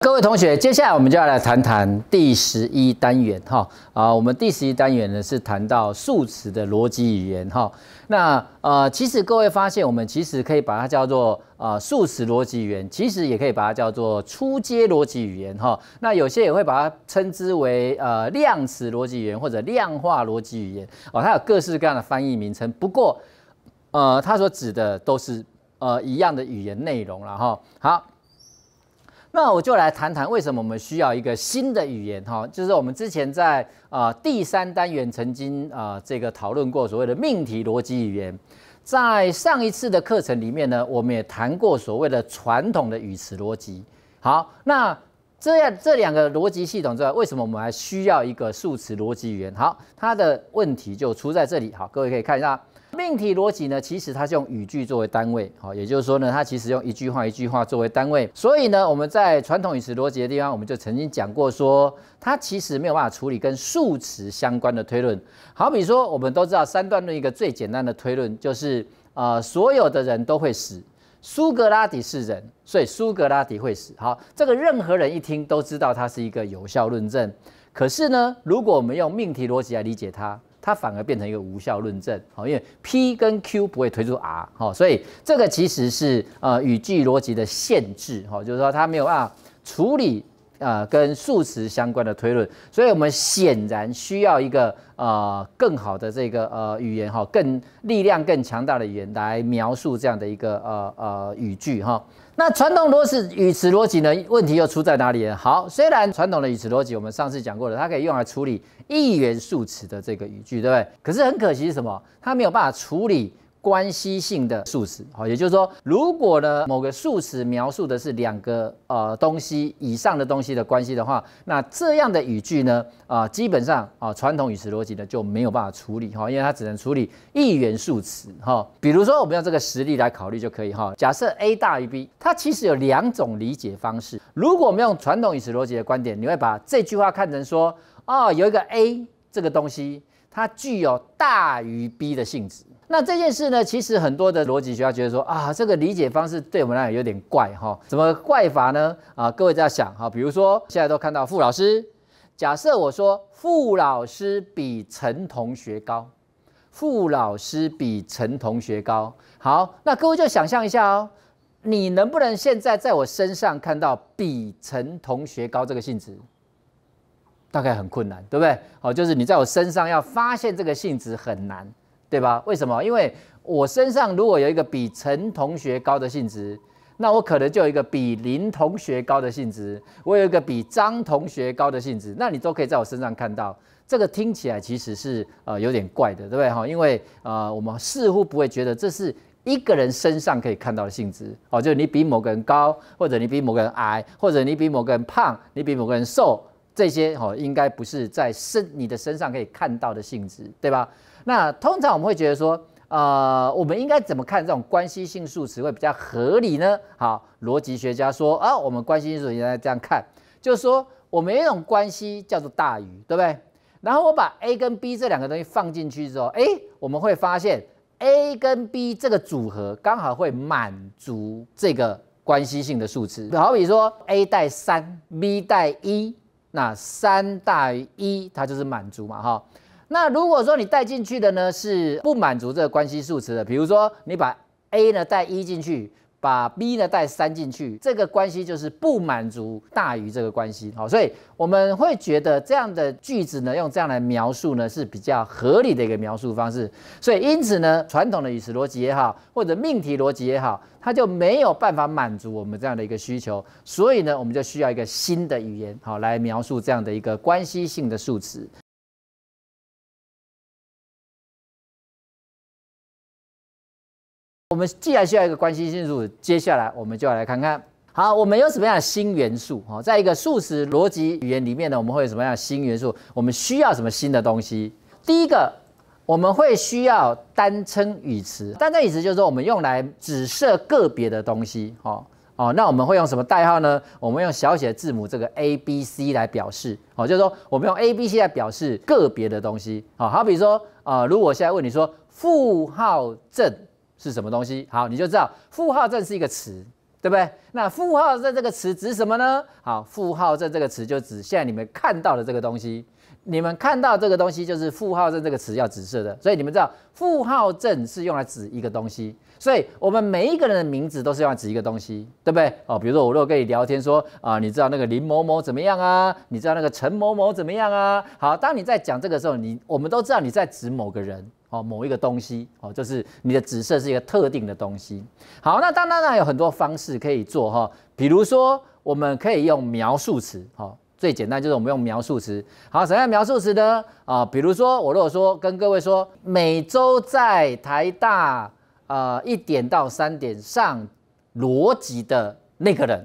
各位同学，接下来我们就要来谈谈第十一单元哈啊，我们第十一单元呢是谈到数词的逻辑语言哈。那呃，其实各位发现，我们其实可以把它叫做呃数词逻辑语言，其实也可以把它叫做初阶逻辑语言哈。那有些也会把它称之为呃量词逻辑语言或者量化逻辑语言哦，它有各式各样的翻译名称，不过呃，它所指的都是呃一样的语言内容了哈。好。那我就来谈谈为什么我们需要一个新的语言哈，就是我们之前在呃第三单元曾经呃这个讨论过所谓的命题逻辑语言，在上一次的课程里面呢，我们也谈过所谓的传统的语词逻辑。好，那这样这两个逻辑系统之外，为什么我们还需要一个数词逻辑语言？好，它的问题就出在这里。好，各位可以看一下。命题逻辑呢，其实它是用语句作为单位，好，也就是说呢，它其实用一句话一句话作为单位，所以呢，我们在传统语词逻辑的地方，我们就曾经讲过说，它其实没有办法处理跟数词相关的推论。好，比说我们都知道三段论一个最简单的推论就是，呃，所有的人都会死，苏格拉底是人，所以苏格拉底会死。好，这个任何人一听都知道它是一个有效论证。可是呢，如果我们用命题逻辑来理解它。它反而变成一个无效论证，好，因为 P 跟 Q 不会推出 R，好，所以这个其实是呃语句逻辑的限制，哈，就是说它没有办法处理。呃，跟数词相关的推论，所以我们显然需要一个呃更好的这个呃语言哈，更力量更强大的语言来描述这样的一个呃呃语句哈。那传统逻辑语词逻辑呢，问题又出在哪里？好，虽然传统的语词逻辑我们上次讲过了，它可以用来处理一元数词的这个语句，对不对？可是很可惜是什么？它没有办法处理。关系性的数词，好，也就是说，如果呢某个数词描述的是两个呃东西以上的东西的关系的话，那这样的语句呢啊，基本上啊，传统语词逻辑呢就没有办法处理哈，因为它只能处理一元数词哈。比如说，我们用这个实例来考虑就可以哈。假设 a 大于 b，它其实有两种理解方式。如果我们用传统语词逻辑的观点，你会把这句话看成说，哦，有一个 a 这个东西，它具有大于 b 的性质。那这件事呢，其实很多的逻辑学家觉得说啊，这个理解方式对我们来讲有点怪哈，怎么怪法呢？啊，各位在想哈，比如说现在都看到傅老师，假设我说傅老师比陈同学高，傅老师比陈同学高，好，那各位就想象一下哦，你能不能现在在我身上看到比陈同学高这个性质？大概很困难，对不对？好，就是你在我身上要发现这个性质很难。对吧？为什么？因为我身上如果有一个比陈同学高的性质，那我可能就有一个比林同学高的性质，我有一个比张同学高的性质，那你都可以在我身上看到。这个听起来其实是呃有点怪的，对不对哈？因为呃我们似乎不会觉得这是一个人身上可以看到的性质哦，就是你比某个人高，或者你比某个人矮，或者你比某个人胖，你比某个人瘦，这些哦应该不是在身你的身上可以看到的性质，对吧？那通常我们会觉得说，呃，我们应该怎么看这种关系性数词会比较合理呢？好，逻辑学家说啊，我们关系性数应该这样看，就是说我们有一种关系叫做大于，对不对？然后我把 a 跟 b 这两个东西放进去之后，哎，我们会发现 a 跟 b 这个组合刚好会满足这个关系性的数词。好比说 a 带三，b 带一，那三大于一，它就是满足嘛，哈。那如果说你带进去的呢是不满足这个关系数值的，比如说你把 a 呢带一进去，把 b 呢带三进去，这个关系就是不满足大于这个关系。好，所以我们会觉得这样的句子呢，用这样来描述呢是比较合理的一个描述方式。所以因此呢，传统的语词逻辑也好，或者命题逻辑也好，它就没有办法满足我们这样的一个需求。所以呢，我们就需要一个新的语言好来描述这样的一个关系性的数值。我们既然需要一个关系性元素，接下来我们就要来看看，好，我们有什么样的新元素？哈，在一个数词逻辑语言里面呢，我们会有什么样的新元素？我们需要什么新的东西？第一个，我们会需要单称语词。单称语词就是说，我们用来指涉个别的东西。哦哦，那我们会用什么代号呢？我们用小写字母这个 a b c 来表示。哦，就是说，我们用 a b c 来表示个别的东西。好，好，比如说，啊，如果现在问你说负号正。是什么东西？好，你就知道“负号证”是一个词，对不对？那“负号证”这个词指什么呢？好，“负号证”这个词就指现在你们看到的这个东西。你们看到这个东西，就是“负号证”这个词要指示的。所以你们知道，“负号证”是用来指一个东西。所以我们每一个人的名字都是用来指一个东西，对不对？哦，比如说我如果跟你聊天说啊，你知道那个林某某怎么样啊？你知道那个陈某某怎么样啊？好，当你在讲这个时候，你我们都知道你在指某个人。哦，某一个东西哦，就是你的紫色是一个特定的东西。好，那当然，当然有很多方式可以做哈。比如说，我们可以用描述词。哈，最简单就是我们用描述词。好，什么样描述词呢？啊，比如说，我如果说跟各位说，每周在台大呃一点到三点上逻辑的那个人，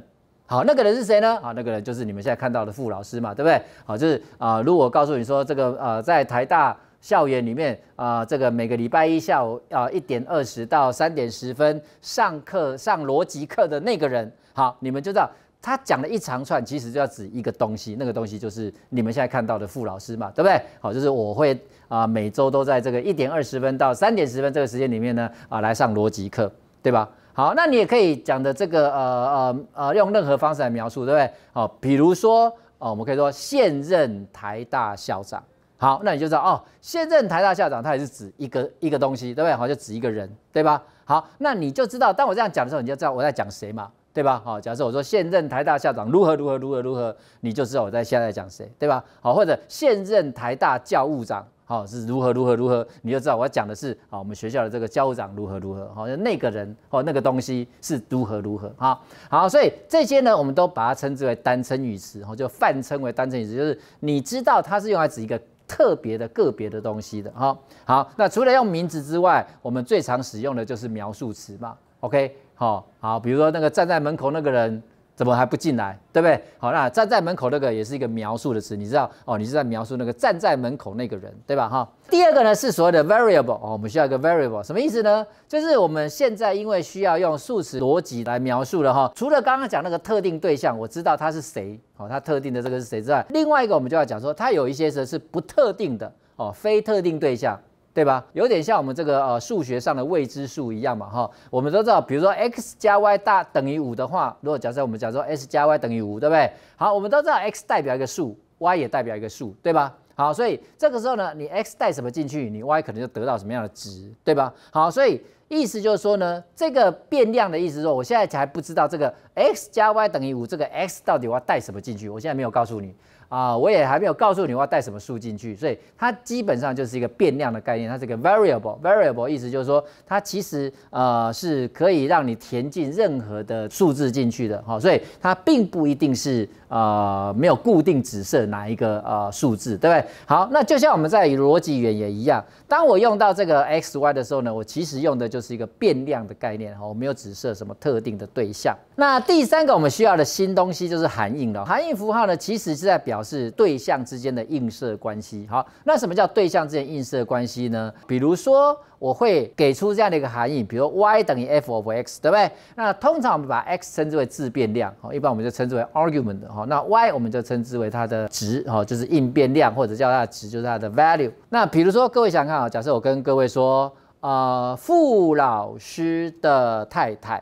好，那个人是谁呢？好，那个人就是你们现在看到的傅老师嘛，对不对？好，就是啊，如果告诉你说这个呃，在台大。校园里面啊，这个每个礼拜一下午啊一点二十到三点十分上课上逻辑课的那个人，好，你们就知道他讲了一长串，其实就要指一个东西，那个东西就是你们现在看到的傅老师嘛，对不对？好，就是我会啊每周都在这个一点二十分到三点十分这个时间里面呢啊来上逻辑课，对吧？好，那你也可以讲的这个呃呃呃用任何方式来描述，对不对？好，比如说哦，我们可以说现任台大校长。好，那你就知道哦。现任台大校长，他也是指一个一个东西，对不对？好，就指一个人，对吧？好，那你就知道。当我这样讲的时候，你就知道我在讲谁嘛，对吧？好，假设我说现任台大校长如何如何如何如何，你就知道我在现在讲谁，对吧？好，或者现任台大教务长，好是如何如何如何，你就知道我要讲的是好我们学校的这个教务长如何如何。好，像那个人哦，那个东西是如何如何哈。好，所以这些呢，我们都把它称之为单称语词，然后就泛称为单称语词，就是你知道它是用来指一个。特别的个别的东西的哈，好，那除了用名字之外，我们最常使用的就是描述词嘛，OK，好，好，比如说那个站在门口那个人。怎么还不进来，对不对？好，那站在门口那个也是一个描述的词，你知道哦，你是在描述那个站在门口那个人，对吧？哈，第二个呢是所谓的 variable，哦，我们需要一个 variable，什么意思呢？就是我们现在因为需要用数词逻辑来描述了哈，除了刚刚讲那个特定对象，我知道他是谁，哦，他特定的这个是谁之外，另外一个我们就要讲说，他有一些候是不特定的，哦，非特定对象。对吧？有点像我们这个呃数学上的未知数一样嘛，哈。我们都知道，比如说 x 加 y 大等于五的话，如果假设我们讲说 x 加 y 等于五，对不对？好，我们都知道 x 代表一个数，y 也代表一个数，对吧？好，所以这个时候呢，你 x 带什么进去，你 y 可能就得到什么样的值，对吧？好，所以意思就是说呢，这个变量的意思说，我现在还不知道这个 x 加 y 等于五，这个 x 到底我要带什么进去，我现在没有告诉你。啊，我也还没有告诉你我要带什么数进去，所以它基本上就是一个变量的概念。它是个 variable，variable 意思就是说它其实呃是可以让你填进任何的数字进去的哈，所以它并不一定是呃没有固定指涉哪一个呃数字，对不对？好，那就像我们在逻辑言也一样，当我用到这个 x y 的时候呢，我其实用的就是一个变量的概念哈，我没有指涉什么特定的对象。那第三个我们需要的新东西就是含义了，含义符号呢其实是在表是对象之间的映射关系。好，那什么叫对象之间映射关系呢？比如说，我会给出这样的一个含义，比如 y 等于 f of x，对不对？那通常我们把 x 称之为自变量，哦，一般我们就称之为 argument 哈。那 y 我们就称之为它的值，哦，就是应变量或者叫它的值就是它的 value。那比如说，各位想想看啊，假设我跟各位说，呃，傅老师的太太，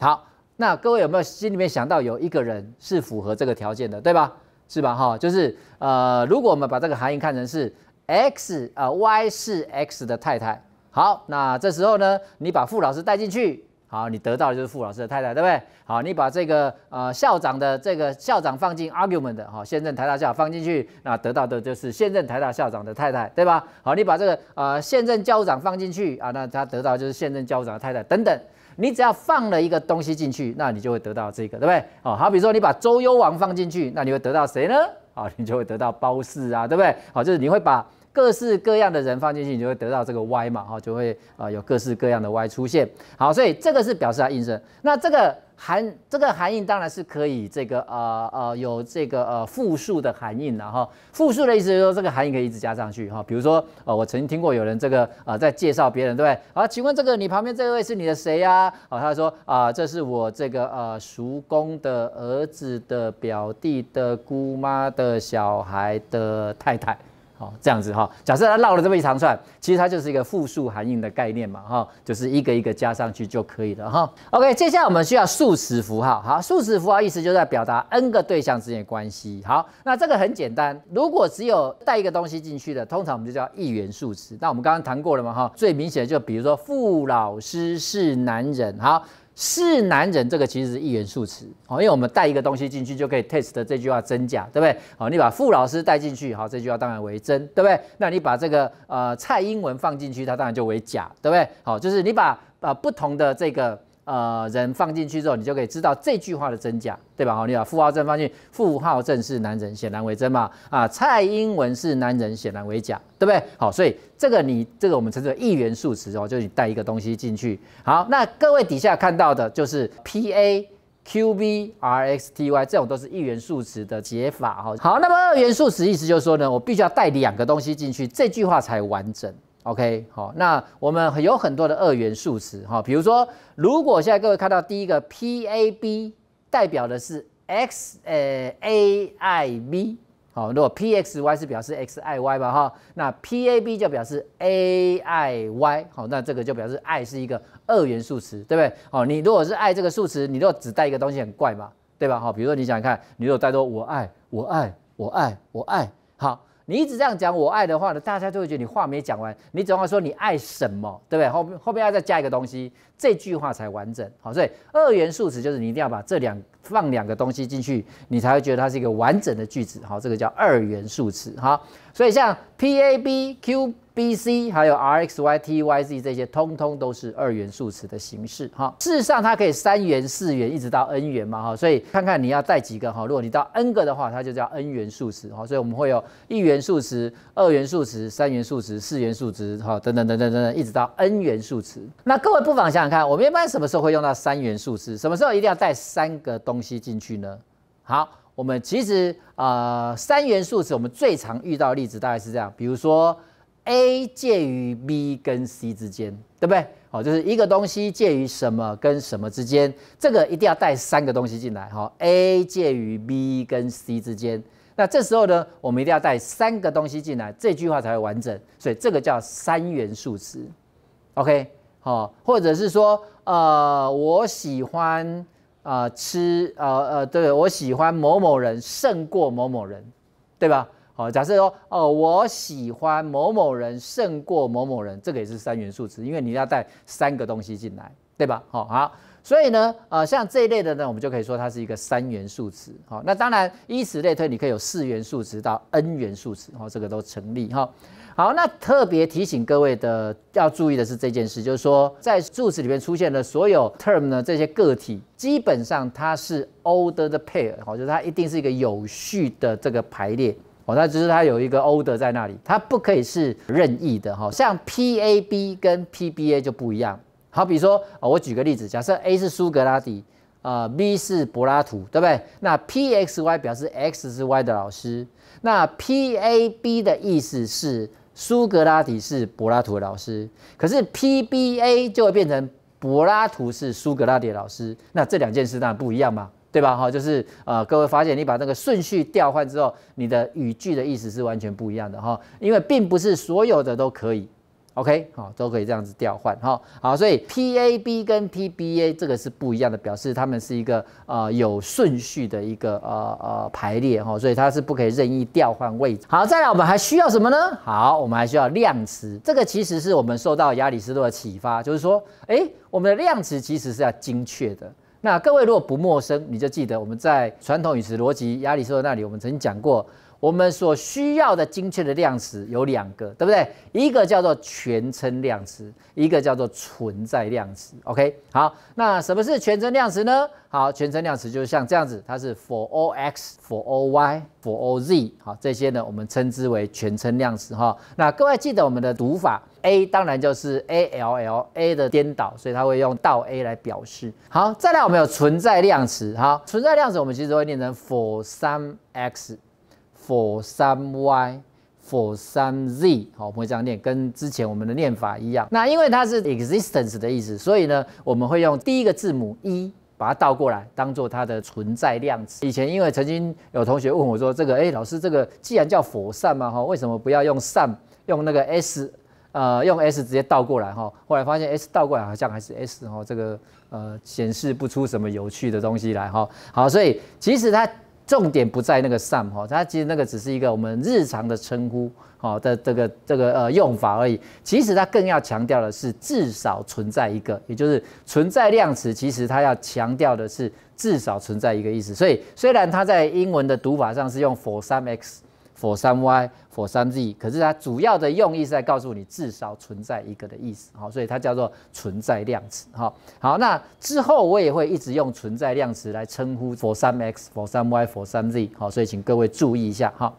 好，那各位有没有心里面想到有一个人是符合这个条件的，对吧？是吧？哈，就是呃，如果我们把这个含义看成是 x 啊，y 是 x 的太太。好，那这时候呢，你把傅老师带进去，好，你得到的就是傅老师的太太，对不对？好，你把这个呃校长的这个校长放进 argument 的哈，现任台大校长放进去，那得到的就是现任台大校长的太太，对吧？好，你把这个呃现任教务长放进去啊，那他得到就是现任教务长的太太，等等。你只要放了一个东西进去，那你就会得到这个，对不对？哦，好，比如说你把周幽王放进去，那你会得到谁呢？啊，你就会得到褒姒啊，对不对？好，就是你会把。各式各样的人放进去，你就会得到这个 Y 嘛，哈，就会啊有各式各样的 Y 出现。好，所以这个是表示它应声。那这个含这个含义当然是可以这个呃呃有这个呃复数的含义然哈。复数的意思就是说这个含义可以一直加上去哈。比如说呃我曾经听过有人这个啊在介绍别人，对不对？好，请问这个你旁边这位是你的谁呀？好，他说啊这是我这个呃叔公的儿子的表弟的姑妈的小孩的太太。这样子哈，假设它绕了这么一长串，其实它就是一个复数含义的概念嘛哈，就是一个一个加上去就可以了哈。OK，接下来我们需要数词符号，好数词符号意思就在表达 n 个对象之间的关系。好，那这个很简单，如果只有带一个东西进去的，通常我们就叫一元数词。那我们刚刚谈过了嘛哈，最明显的就比如说傅老师是男人。好。是男人，这个其实是一元素词哦，因为我们带一个东西进去就可以 test 这句话真假，对不对？好，你把傅老师带进去，好，这句话当然为真，对不对？那你把这个呃蔡英文放进去，它当然就为假，对不对？好，就是你把呃不同的这个。呃，人放进去之后，你就可以知道这句话的真假，对吧？好，你把副号正放进去，副号正是男人，显然为真嘛。啊，蔡英文是男人，显然为假，对不对？好，所以这个你这个我们称之为一元数词哦，就是你带一个东西进去。好，那各位底下看到的就是 P A Q B R X T Y 这种都是一元数词的解法哈。好，那么二元数词意思就是说呢，我必须要带两个东西进去，这句话才完整。OK，好，那我们有很多的二元数词哈，比如说，如果现在各位看到第一个 PAB 代表的是 X 呃 AIB，好，如果 PXY 是表示 XIY 吧哈，那 PAB 就表示 a i y 好，那这个就表示爱是一个二元数词，对不对？好，你如果是爱这个数词，你如果只带一个东西很怪嘛，对吧？好，比如说你想看，你如果带多我爱我爱我爱我爱，好。你一直这样讲我爱的话呢，大家就会觉得你话没讲完。你总要说你爱什么，对不对？后后面要再加一个东西，这句话才完整。好，所以二元数词就是你一定要把这两放两个东西进去，你才会觉得它是一个完整的句子。好，这个叫二元数词。好。所以像 P A B Q B C，还有 R X Y T Y Z 这些，通通都是二元数词的形式哈。事实上，它可以三元、四元，一直到 n 元嘛哈。所以看看你要带几个哈。如果你到 n 个的话，它就叫 n 元数词哈。所以我们会有一元数词、二元数词、三元数词、四元数词哈，等等等等等等，一直到 n 元数词。那各位不妨想想看，我们一般什么时候会用到三元数词？什么时候一定要带三个东西进去呢？好。我们其实啊，三元素词我们最常遇到的例子大概是这样，比如说，A 介于 B 跟 C 之间，对不对？好，就是一个东西介于什么跟什么之间，这个一定要带三个东西进来，哈，A 介于 B 跟 C 之间，那这时候呢，我们一定要带三个东西进来，这句话才会完整，所以这个叫三元素词，OK，好，或者是说，呃，我喜欢。啊，吃，呃呃，对我喜欢某某人胜过某某人，对吧？好，假设说，哦，我喜欢某某人胜过某某人，这个也是三元素词，因为你要带三个东西进来，对吧？好，好，所以呢，呃，像这一类的呢，我们就可以说它是一个三元素词。好，那当然依此类推，你可以有四元素词到 n 元素词，哦，这个都成立哈。好，那特别提醒各位的要注意的是这件事，就是说在柱子里面出现的所有 term 呢，这些个体基本上它是 o l d e r 的 pair 好，就是它一定是一个有序的这个排列哦，那就是它有一个 order 在那里，它不可以是任意的哈，像 P A B 跟 P B A 就不一样。好，比如说啊，我举个例子，假设 A 是苏格拉底，啊，B 是柏拉图，对不对？那 P X Y 表示 X 是 Y 的老师，那 P A B 的意思是。苏格拉底是柏拉图的老师，可是 P B A 就会变成柏拉图是苏格拉底的老师，那这两件事当然不一样嘛，对吧？哈，就是呃，各位发现你把那个顺序调换之后，你的语句的意思是完全不一样的哈，因为并不是所有的都可以。OK，好，都可以这样子调换，哈，好，所以 P A B 跟 P B A 这个是不一样的，表示它们是一个呃有顺序的一个呃呃排列，哈，所以它是不可以任意调换位置。好，再来我们还需要什么呢？好，我们还需要量词，这个其实是我们受到亚里士多的启发，就是说，哎，我们的量词其实是要精确的。那各位如果不陌生，你就记得我们在传统语词逻辑亚里士多那里，我们曾经讲过。我们所需要的精确的量词有两个，对不对？一个叫做全称量词，一个叫做存在量词。OK，好，那什么是全称量词呢？好，全称量词就是像这样子，它是 for all x，for all y，for all z。好，这些呢，我们称之为全称量词哈。那各位记得我们的读法，a 当然就是 a l l a 的颠倒，所以它会用倒 a 来表示。好，再来我们有存在量词，好，存在量词我们其实会念成 for some x。for s y，for s z，好，我们会这样念，跟之前我们的念法一样。那因为它是 existence 的意思，所以呢，我们会用第一个字母 e 把它倒过来，当做它的存在量词。以前因为曾经有同学问我说，这个，哎，老师，这个既然叫佛善嘛，哈，为什么不要用善，用那个 s，呃，用 s 直接倒过来，哈，后来发现 s 倒过来好像还是 s，哈，这个呃显示不出什么有趣的东西来，哈，好，所以其实它重点不在那个 some 哈，它其实那个只是一个我们日常的称呼哦的这个这个呃用法而已。其实它更要强调的是至少存在一个，也就是存在量词。其实它要强调的是至少存在一个意思。所以虽然它在英文的读法上是用 for some x。for 3 y for 3 z，可是它主要的用意是在告诉你至少存在一个的意思，好，所以它叫做存在量词，好，好，那之后我也会一直用存在量词来称呼 for 3 x for 3 y for 3 z，好，所以请各位注意一下，好，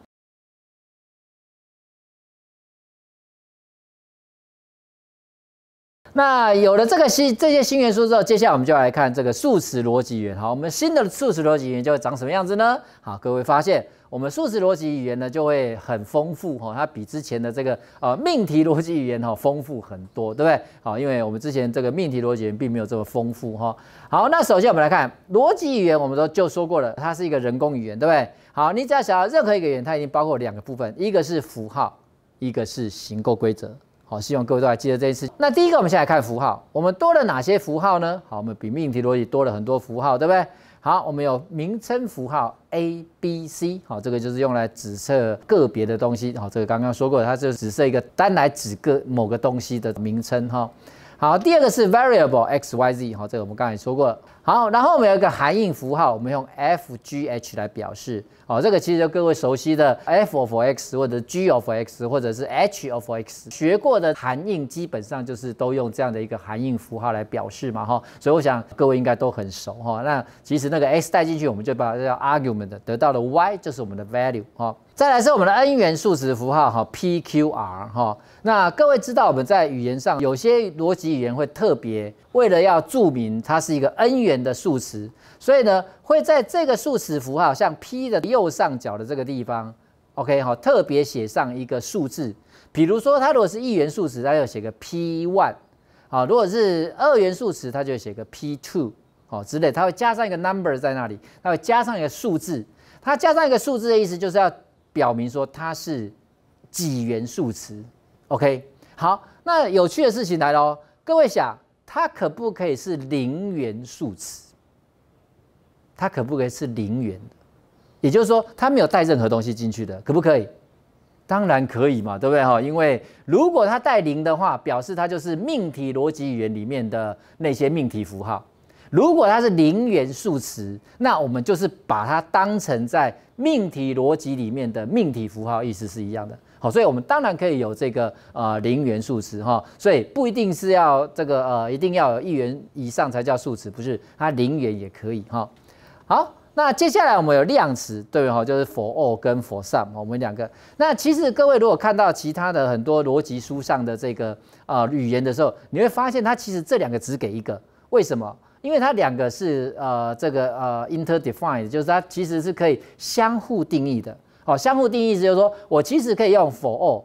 那有了这个新这些新元素之后，接下来我们就来看这个数词逻辑元，好，我们新的数词逻辑元就会长什么样子呢？好，各位发现。我们数字逻辑语言呢就会很丰富哈，它比之前的这个呃命题逻辑语言哈丰富很多，对不对？好，因为我们之前这个命题逻辑语言并没有这么丰富哈。好，那首先我们来看逻辑语言，我们都就说过了，它是一个人工语言，对不对？好，你只要想到任何一个语言，它已经包括两个部分，一个是符号，一个是行构规则。好，希望各位都还记得这一次。那第一个我们先来看符号，我们多了哪些符号呢？好，我们比命题逻辑多了很多符号，对不对？好，我们有名称符号 a b c 好，这个就是用来指涉个别的东西。好，这个刚刚说过，它就是指涉一个单来指个某个东西的名称哈。好，第二个是 variable x y z 好，这个我们刚才说过。了。好，然后我们有一个含义符号，我们用 f g h 来表示。哦，这个其实就各位熟悉的 f of x 或者 g of x 或者是 h of x 学过的函引，基本上就是都用这样的一个函引符号来表示嘛，哈。所以我想各位应该都很熟，哈。那其实那个 x 带进去，我们就把它叫 argument，得到的 y 就是我们的 value，哈。再来是我们的 n 元数词符号，哈 p q r，哈。那各位知道我们在语言上有些逻辑语言会特别为了要注明它是一个 n 元的数词。所以呢，会在这个数尺符号像 P 的右上角的这个地方，OK 哈，特别写上一个数字。比如说，它如果是一元数词，它就写个 P one，好；如果是二元数词，它就写个 P two，好之类。它会加上一个 number 在那里，它会加上一个数字。它加上一个数字的意思就是要表明说它是几元数词。OK，好，那有趣的事情来了哦，各位想，它可不可以是零元数词？它可不可以是零元的？也就是说，它没有带任何东西进去的，可不可以？当然可以嘛，对不对哈？因为如果它带零的话，表示它就是命题逻辑语言里面的那些命题符号。如果它是零元数词，那我们就是把它当成在命题逻辑里面的命题符号，意思是一样的。好，所以我们当然可以有这个呃零元数词哈。所以不一定是要这个呃一定要有一元以上才叫数词，不是？它零元也可以哈。好，那接下来我们有量词，对不哈，就是 forall 跟 for some，我们两个。那其实各位如果看到其他的很多逻辑书上的这个呃语言的时候，你会发现它其实这两个只给一个，为什么？因为它两个是呃这个呃 interdefined，就是它其实是可以相互定义的。哦，相互定义就是说我其实可以用 forall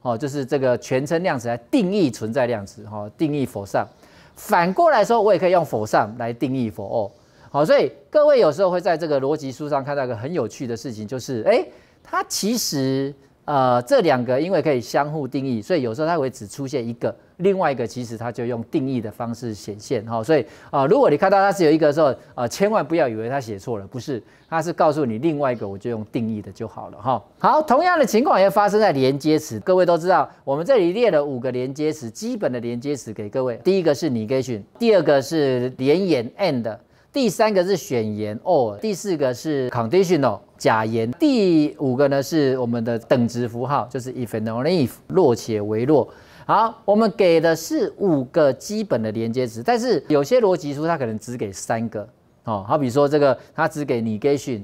哦，就是这个全称量词来定义存在量词，哈，定义 for some。反过来说，我也可以用 for some 来定义 for all。好，所以各位有时候会在这个逻辑书上看到一个很有趣的事情，就是哎，它其实呃这两个因为可以相互定义，所以有时候它会只出现一个，另外一个其实它就用定义的方式显现。哈，所以啊，如果你看到它是有一个时候，呃，千万不要以为它写错了，不是，它是告诉你另外一个，我就用定义的就好了。哈，好，同样的情况也发生在连接词，各位都知道，我们这里列了五个连接词，基本的连接词给各位，第一个是 negation，第二个是连言 and。第三个是选言 or，第四个是 conditional 假言，第五个呢是我们的等值符号，就是 if and only if 弱且为弱。好，我们给的是五个基本的连接词，但是有些逻辑书它可能只给三个。哦，好比说这个它只给 negation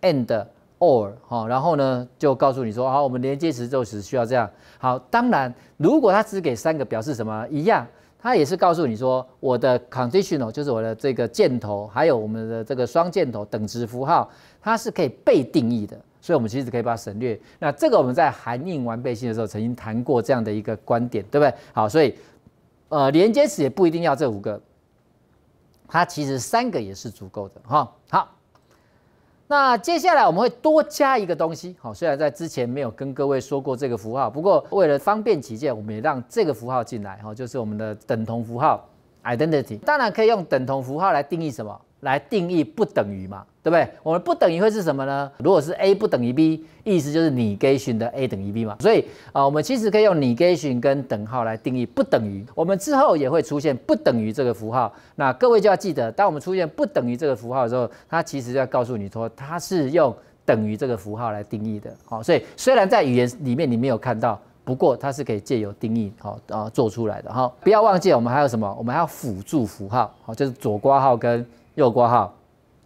and or 哈，然后呢就告诉你说，好，我们连接词就只需要这样。好，当然如果它只给三个，表示什么一样。它也是告诉你说，我的 conditional 就是我的这个箭头，还有我们的这个双箭头等值符号，它是可以被定义的，所以我们其实可以把它省略。那这个我们在含印完备性的时候曾经谈过这样的一个观点，对不对？好，所以呃，连接词也不一定要这五个，它其实三个也是足够的哈。好。那接下来我们会多加一个东西，好，虽然在之前没有跟各位说过这个符号，不过为了方便起见，我们也让这个符号进来，哈，就是我们的等同符号 identity，当然可以用等同符号来定义什么。来定义不等于嘛，对不对？我们不等于会是什么呢？如果是 a 不等于 b，意思就是 negation 的 a 等于 b 嘛。所以啊，我们其实可以用 negation 跟等号来定义不等于。我们之后也会出现不等于这个符号，那各位就要记得，当我们出现不等于这个符号的时候，它其实要告诉你说，它是用等于这个符号来定义的。好，所以虽然在语言里面你没有看到，不过它是可以借由定义好啊做出来的哈。不要忘记我们还有什么？我们还要辅助符号，好，就是左括号跟右挂号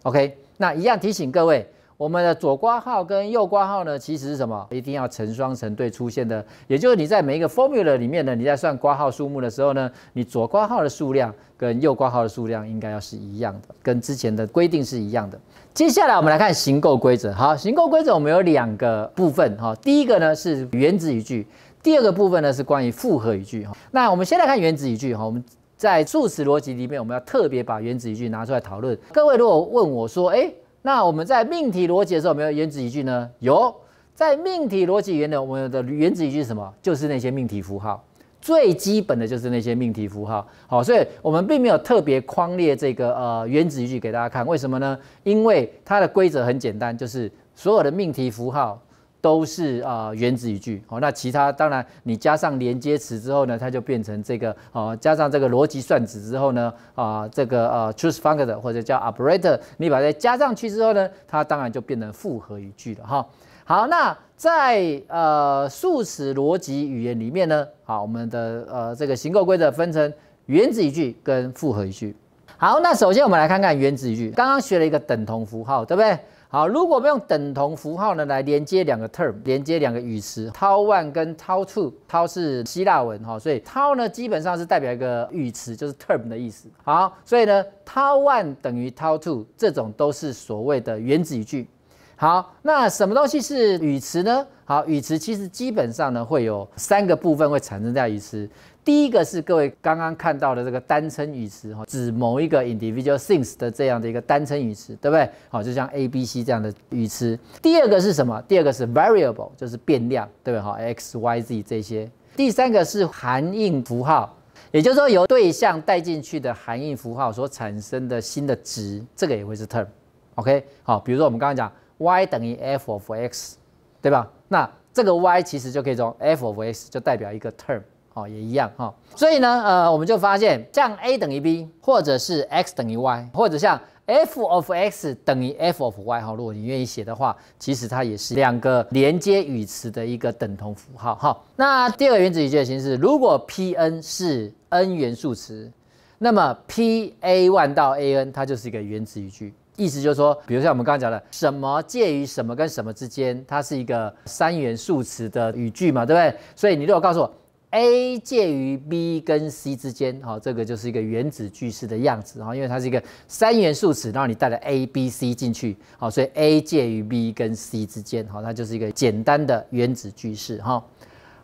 ，OK，那一样提醒各位，我们的左挂号跟右挂号呢，其实是什么？一定要成双成对出现的。也就是你在每一个 formula 里面呢，你在算挂号数目的时候呢，你左挂号的数量跟右挂号的数量应该要是一样的，跟之前的规定是一样的。接下来我们来看行购规则。好，行购规则我们有两个部分哈，第一个呢是原子语句，第二个部分呢是关于复合语句哈。那我们先来看原子语句哈，我们。在数词逻辑里面，我们要特别把原子一句拿出来讨论。各位如果问我说，哎，那我们在命题逻辑的时候有没有原子一句呢？有，在命题逻辑原面，我们的原子一句什么？就是那些命题符号，最基本的就是那些命题符号。好，所以我们并没有特别框列这个呃原子一句给大家看，为什么呢？因为它的规则很简单，就是所有的命题符号。都是啊原子语句，哦，那其他当然你加上连接词之后呢，它就变成这个，哦，加上这个逻辑算子之后呢，啊，这个呃 truth f u n c t o r 或者叫 operator，你把它加上去之后呢，它当然就变成复合语句了哈。好，那在呃数词逻辑语言里面呢，好，我们的呃这个行构规则分成原子语句跟复合语句。好，那首先我们来看看原子语句，刚刚学了一个等同符号，对不对？好，如果我们用等同符号呢来连接两个 term，连接两个语词 tau one 跟 tau two，tau 是希腊文哈，所以 tau 呢基本上是代表一个语词，就是 term 的意思。好，所以呢 tau one 等于 tau two 这种都是所谓的原子语句。好，那什么东西是语词呢？好，语词其实基本上呢会有三个部分会产生在语词。第一个是各位刚刚看到的这个单称语词，哈，指某一个 individual things 的这样的一个单称语词，对不对？好，就像 a、b、c 这样的语词。第二个是什么？第二个是 variable，就是变量，对不对？哈，x、y、z 这些。第三个是含义符号，也就是说由对象带进去的含义符号所产生的新的值，这个也会是 term。OK，好，比如说我们刚刚讲 y 等于 f of x，对吧？那这个 y 其实就可以从 f of x 就代表一个 term。哦，也一样哈，所以呢，呃，我们就发现像 a 等于 b，或者是 x 等于 y，或者像 f of x 等于 f of y 哈，如果你愿意写的话，其实它也是两个连接语词的一个等同符号哈。那第二个原子语句的形式，如果 p n 是 n 元素词，那么 p a 1到 a n 它就是一个原子语句，意思就是说，比如像我们刚刚讲的什么介于什么跟什么之间，它是一个三元素词的语句嘛，对不对？所以你如果告诉我。A 介于 B 跟 C 之间，哈，这个就是一个原子句式的样子，哈，因为它是一个三元素词，然后你带了 A、B、C 进去，好，所以 A 介于 B 跟 C 之间，好，它就是一个简单的原子句式，哈。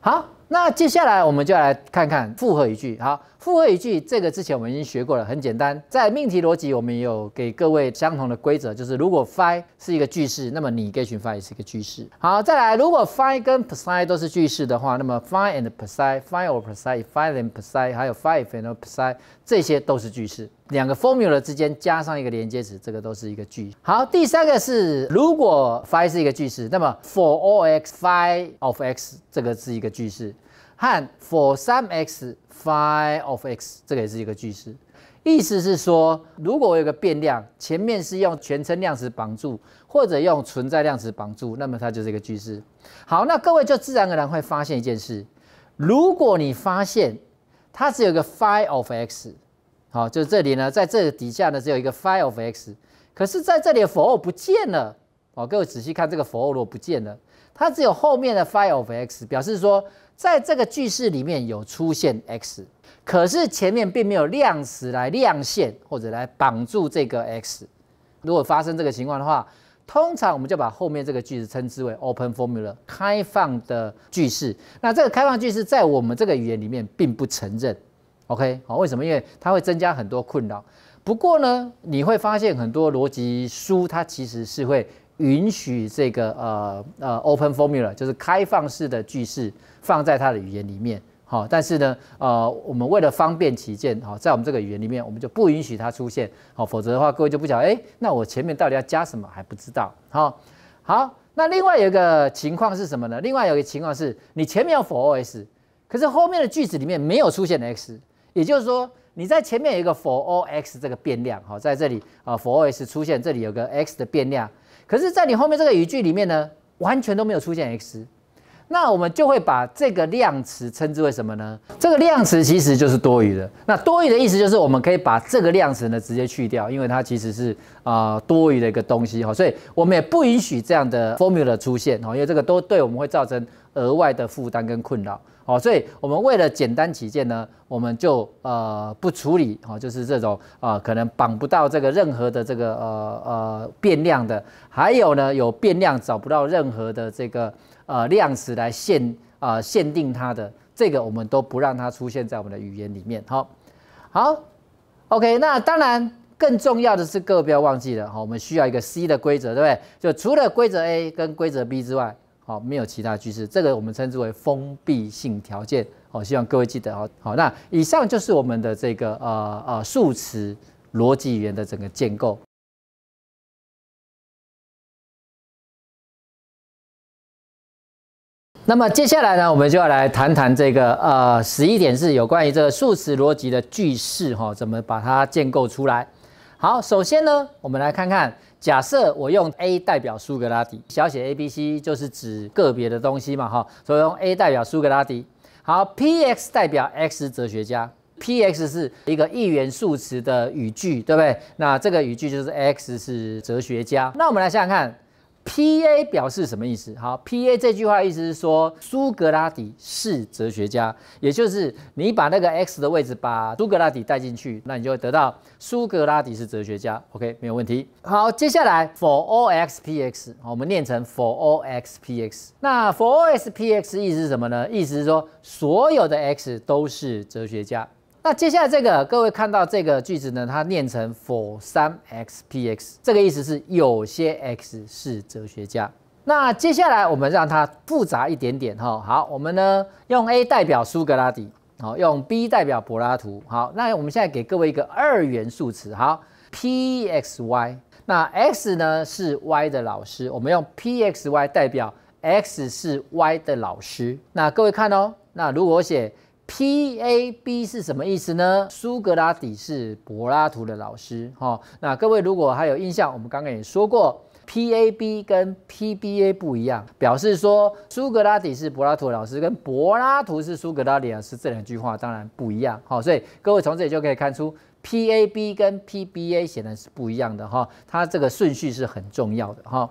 好，那接下来我们就来看看复合句，好。复合语句这个之前我们已经学过了，很简单。在命题逻辑，我们有给各位相同的规则，就是如果 phi 是一个句式，那么你 get 出 phi 是一个句式。好，再来，如果 phi 跟 psi 都是句式的话，那么 phi and psi，phi or psi，phi and psi，还有 phi and psi，这些都是句式。两个 formula 之间加上一个连接词，这个都是一个句。好，第三个是，如果 phi 是一个句式，那么 for all x phi of x，这个是一个句式。和 for some x phi of x 这个也是一个句式，意思是说，如果我有个变量，前面是用全称量词绑住，或者用存在量词绑住，那么它就是一个句式。好，那各位就自然而然会发现一件事：如果你发现它只有一个 phi of x，好，就这里呢，在这底下呢，只有一个 phi of x，可是在这里的 for 不见了，哦，各位仔细看这个 for 如果不见了，它只有后面的 phi of x 表示说。在这个句式里面有出现 x，可是前面并没有量词来量线或者来绑住这个 x。如果发生这个情况的话，通常我们就把后面这个句子称之为 open formula，开放的句式。那这个开放句式在我们这个语言里面并不承认，OK？好，为什么？因为它会增加很多困扰。不过呢，你会发现很多逻辑书它其实是会。允许这个呃呃 open formula 就是开放式的句式放在它的语言里面，好，但是呢呃我们为了方便起见，好，在我们这个语言里面我们就不允许它出现，好，否则的话各位就不晓得，哎，那我前面到底要加什么还不知道，哈，好，那另外有一个情况是什么呢？另外有一个情况是你前面有 for a s 可是后面的句子里面没有出现 x，也就是说你在前面有一个 for a x 这个变量，好，在这里啊 for a s 出现，这里有个 x 的变量。可是，在你后面这个语句里面呢，完全都没有出现 x，那我们就会把这个量词称之为什么呢？这个量词其实就是多余的。那多余的意思就是我们可以把这个量词呢直接去掉，因为它其实是啊多余的一个东西哈，所以我们也不允许这样的 formula 出现哈，因为这个都对我们会造成额外的负担跟困扰。哦，所以我们为了简单起见呢，我们就呃不处理哦，就是这种呃可能绑不到这个任何的这个呃呃变量的，还有呢有变量找不到任何的这个呃量词来限啊限定它的，这个我们都不让它出现在我们的语言里面。好，好，OK，那当然更重要的是，各位不要忘记了，我们需要一个 C 的规则，对不对？就除了规则 A 跟规则 B 之外。好，没有其他句式，这个我们称之为封闭性条件。好，希望各位记得。好，那以上就是我们的这个呃呃数词逻辑语言的整个建构。那么接下来呢，我们就要来谈谈这个呃十一点是有关于这个数词逻辑的句式哈，怎么把它建构出来？好，首先呢，我们来看看。假设我用 A 代表苏格拉底，小写 A、B、C 就是指个别的东西嘛，哈，所以用 A 代表苏格拉底。好，P X 代表 X 哲学家，P X 是一个一元数词的语句，对不对？那这个语句就是 X 是哲学家。那我们来想想看。P A 表示什么意思？好，P A 这句话意思是说苏格拉底是哲学家，也就是你把那个 X 的位置把苏格拉底带进去，那你就会得到苏格拉底是哲学家。OK，没有问题。好，接下来 For all x p x，我们念成 For all x p x。那 For all x p x 意思是什么呢？意思是说所有的 x 都是哲学家。那接下来这个，各位看到这个句子呢，它念成否三 x p x，这个意思是有些 x 是哲学家。那接下来我们让它复杂一点点哈。好，我们呢用 a 代表苏格拉底，好，用 b 代表柏拉图。好，那我们现在给各位一个二元数词，好 p x y。那 x 呢是 y 的老师，我们用 p x y 代表 x 是 y 的老师。那各位看哦，那如果我写。P A B 是什么意思呢？苏格拉底是柏拉图的老师，哈。那各位如果还有印象，我们刚刚也说过，P A B 跟 P B A 不一样，表示说苏格拉底是柏拉图老师，跟柏拉图是苏格拉底老师这两句话当然不一样，哈。所以各位从这里就可以看出，P A B 跟 P B A 显然是不一样的，哈。它这个顺序是很重要的，哈。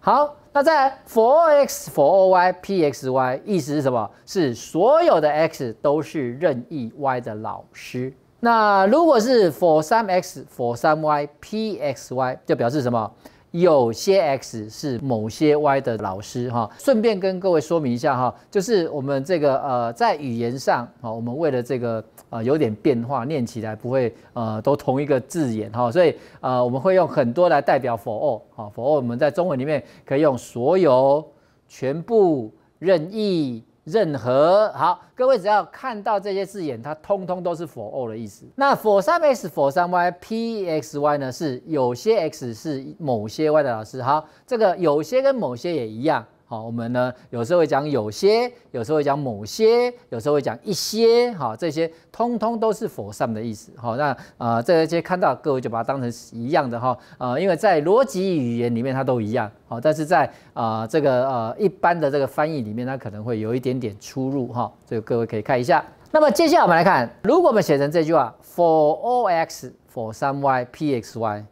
好。那在 for x for y p x y 意思是什么？是所有的 x 都是任意 y 的老师。那如果是 for some x for some y p x y 就表示什么？有些 x 是某些 y 的老师哈。顺便跟各位说明一下哈，就是我们这个呃，在语言上啊，我们为了这个。啊，有点变化，念起来不会，呃，都同一个字眼哈，所以呃，我们会用很多来代表 for all，好，for all 我们在中文里面可以用所有、全部、任意、任何，好，各位只要看到这些字眼，它通通都是 for all 的意思。那 for some x，for some y，p x y 呢是有些 x 是某些 y 的老师，好，这个有些跟某些也一样。好，我们呢有时候会讲有些，有时候会讲某些，有时候会讲一些，好，这些通通都是 “for some” 的意思。好，那呃，这些看到各位就把它当成是一样的哈，呃，因为在逻辑语言里面它都一样，好，但是在啊这个呃一般的这个翻译里面它可能会有一点点出入哈，这个各位可以看一下。那么接下来我们来看，如果我们写成这句话 “for all x for some y p x y”，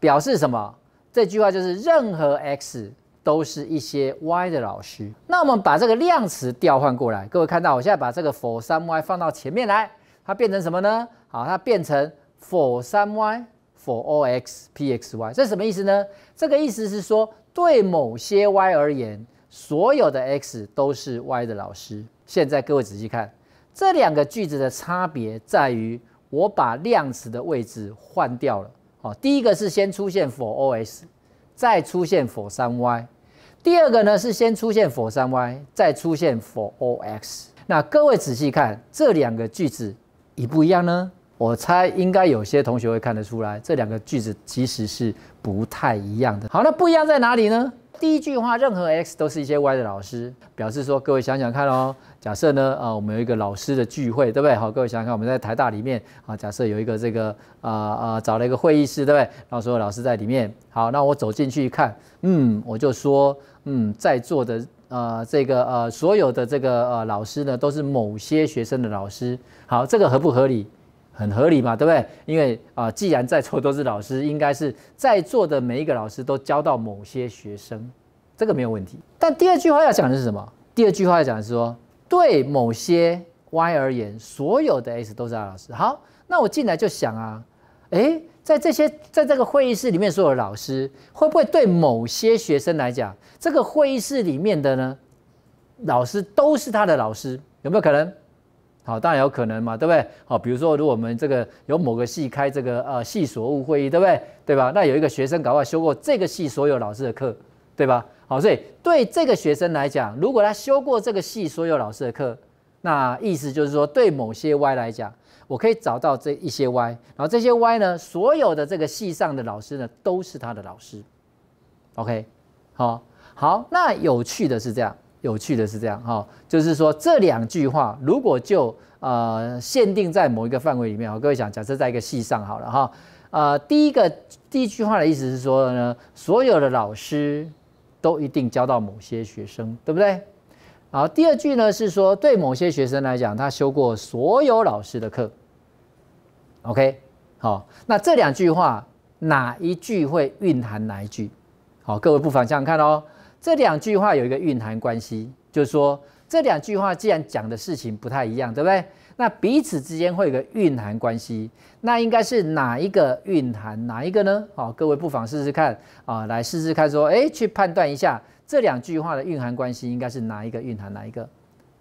表示什么？这句话就是任何 x。都是一些 y 的老师。那我们把这个量词调换过来，各位看到我现在把这个 for some y 放到前面来，它变成什么呢？好，它变成 for some y for o x p x y。这什么意思呢？这个意思是说，对某些 y 而言，所有的 x 都是 y 的老师。现在各位仔细看，这两个句子的差别在于我把量词的位置换掉了。好，第一个是先出现 for o S。再出现否三 Y，第二个呢是先出现否三 Y，再出现否 O X。那各位仔细看这两个句子一不一样呢？我猜应该有些同学会看得出来，这两个句子其实是不太一样的。好，那不一样在哪里呢？第一句话，任何 x 都是一些 y 的老师，表示说，各位想想看哦。假设呢，啊，我们有一个老师的聚会，对不对？好，各位想想看，我们在台大里面啊，假设有一个这个啊啊，找了一个会议室，对不对？然后所有老师在里面，好，那我走进去一看，嗯，我就说，嗯，在座的呃这个呃所有的这个呃老师呢，都是某些学生的老师。好，这个合不合理？很合理嘛，对不对？因为啊，既然在座都是老师，应该是在座的每一个老师都教到某些学生，这个没有问题。但第二句话要讲的是什么？第二句话要讲的是说，对某些 y 而言，所有的 s 都是他老师。好，那我进来就想啊，诶，在这些在这个会议室里面所有的老师，会不会对某些学生来讲，这个会议室里面的呢，老师都是他的老师？有没有可能？好，当然有可能嘛，对不对？好，比如说，如果我们这个有某个系开这个呃系所务会议，对不对？对吧？那有一个学生搞好修过这个系所有老师的课，对吧？好，所以对这个学生来讲，如果他修过这个系所有老师的课，那意思就是说，对某些 Y 来讲，我可以找到这一些 Y，然后这些 Y 呢，所有的这个系上的老师呢，都是他的老师。OK，好，好，那有趣的是这样。有趣的是这样哈，就是说这两句话，如果就呃限定在某一个范围里面啊，各位想假设在一个系上好了哈，呃第一个第一句话的意思是说呢，所有的老师都一定教到某些学生，对不对？好，第二句呢是说对某些学生来讲，他修过所有老师的课。OK，好，那这两句话哪一句会蕴含哪一句？好，各位不妨想想看哦。这两句话有一个蕴含关系，就是说这两句话既然讲的事情不太一样，对不对？那彼此之间会有个蕴含关系，那应该是哪一个蕴含哪一个呢？好，各位不妨试试看啊，来试试看，说哎，去判断一下这两句话的蕴含关系应该是哪一个蕴含哪一个。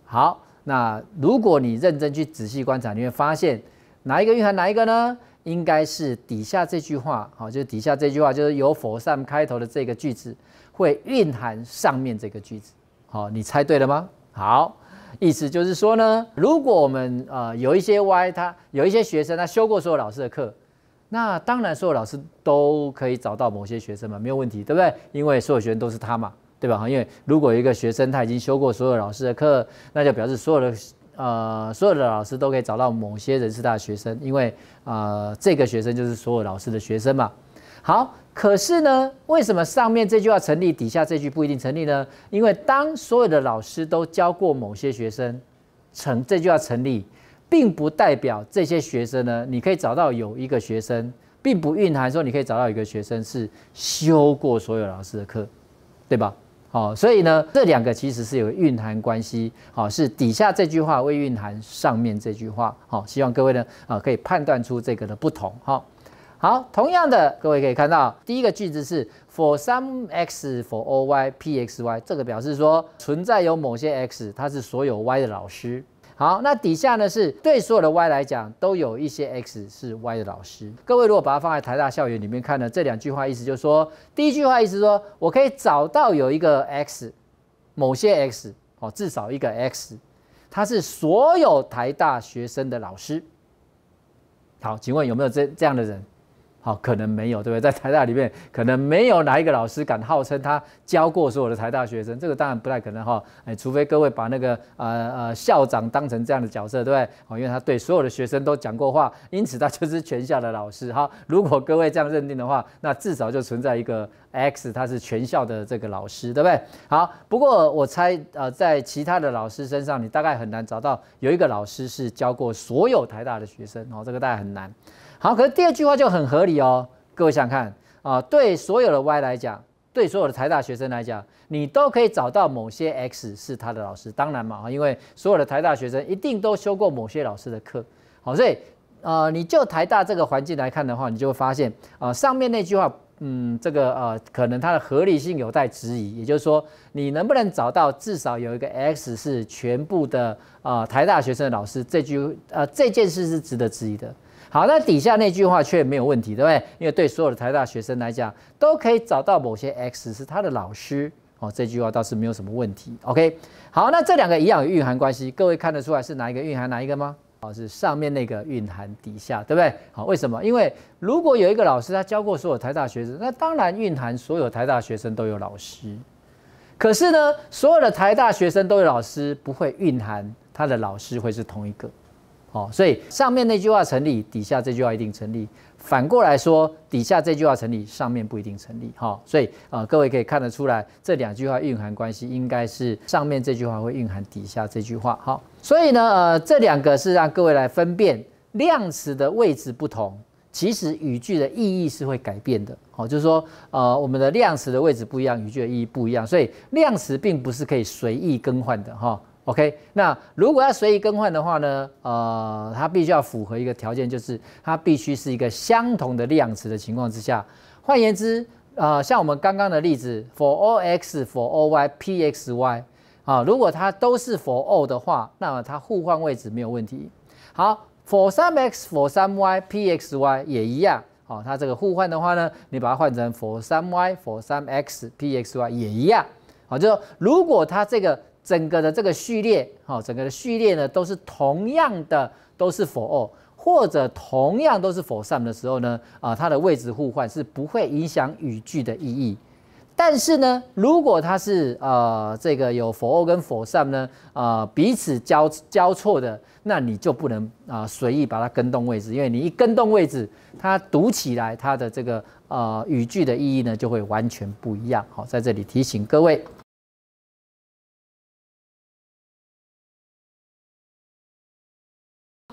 好，那如果你认真去仔细观察，你会发现哪一个蕴含哪一个呢？应该是底下这句话，好，就是底下这句话，就是由“佛善”开头的这个句子。会蕴含上面这个句子，好，你猜对了吗？好，意思就是说呢，如果我们呃有一些 Y，他有一些学生他修过所有老师的课，那当然所有老师都可以找到某些学生嘛，没有问题，对不对？因为所有学生都是他嘛，对吧？因为如果一个学生他已经修过所有老师的课，那就表示所有的呃所有的老师都可以找到某些人是他的学生，因为啊这个学生就是所有老师的学生嘛。好，可是呢，为什么上面这句话成立，底下这句不一定成立呢？因为当所有的老师都教过某些学生，成这句话成立，并不代表这些学生呢，你可以找到有一个学生，并不蕴含说你可以找到一个学生是修过所有老师的课，对吧？好，所以呢，这两个其实是有蕴含关系，好，是底下这句话会蕴含上面这句话，好，希望各位呢，啊，可以判断出这个的不同，哈。好，同样的，各位可以看到，第一个句子是 for some x for all y p x y，这个表示说存在有某些 x，它是所有 y 的老师。好，那底下呢是对所有的 y 来讲，都有一些 x 是 y 的老师。各位如果把它放在台大校园里面看呢，这两句话意思就是说，第一句话意思说我可以找到有一个 x，某些 x 哦，至少一个 x，它是所有台大学生的老师。好，请问有没有这这样的人？好，可能没有，对不对？在台大里面，可能没有哪一个老师敢号称他教过所有的台大学生，这个当然不太可能哈。哎，除非各位把那个呃呃校长当成这样的角色，对不对？哦，因为他对所有的学生都讲过话，因此他就是全校的老师哈。如果各位这样认定的话，那至少就存在一个 X，他是全校的这个老师，对不对？好，不过我猜呃，在其他的老师身上，你大概很难找到有一个老师是教过所有台大的学生哦，这个大概很难。好，可是第二句话就很合理哦。各位想看啊，对所有的 Y 来讲，对所有的台大学生来讲，你都可以找到某些 X 是他的老师。当然嘛，因为所有的台大学生一定都修过某些老师的课。好，所以呃，你就台大这个环境来看的话，你就会发现啊，上面那句话，嗯，这个呃，可能它的合理性有待质疑。也就是说，你能不能找到至少有一个 X 是全部的啊台大学生的老师？这句呃这件事是值得质疑的。好，那底下那句话却没有问题，对不对？因为对所有的台大学生来讲，都可以找到某些 x 是他的老师哦。这句话倒是没有什么问题。OK，好，那这两个一样有蕴含关系，各位看得出来是哪一个蕴含哪一个吗？哦，是上面那个蕴含底下，对不对？好，为什么？因为如果有一个老师他教过所有台大学生，那当然蕴含所有台大学生都有老师。可是呢，所有的台大学生都有老师，不会蕴含他的老师会是同一个。哦，所以上面那句话成立，底下这句话一定成立。反过来说，底下这句话成立，上面不一定成立。哈，所以啊，各位可以看得出来，这两句话蕴含关系应该是上面这句话会蕴含底下这句话。哈，所以呢，呃，这两个是让各位来分辨量词的位置不同，其实语句的意义是会改变的。好，就是说，呃，我们的量词的位置不一样，语句的意义不一样，所以量词并不是可以随意更换的。哈。OK，那如果要随意更换的话呢？呃，它必须要符合一个条件，就是它必须是一个相同的量词的情况之下。换言之，呃，像我们刚刚的例子，for all x，for all y，p x y，啊，如果它都是 for all 的话，那么它互换位置没有问题。好，for some x，for some y，p x y 也一样。好，它这个互换的话呢，你把它换成 for some y，for some x，p x y 也一样。好，就说如果它这个。整个的这个序列，哈，整个的序列呢都是同样的，都是否二或者同样都是佛三的时候呢，啊，它的位置互换是不会影响语句的意义。但是呢，如果它是呃这个有佛二跟佛三呢，啊，彼此交交错的，那你就不能啊随意把它跟动位置，因为你一跟动位置，它读起来它的这个呃语句的意义呢就会完全不一样。好，在这里提醒各位。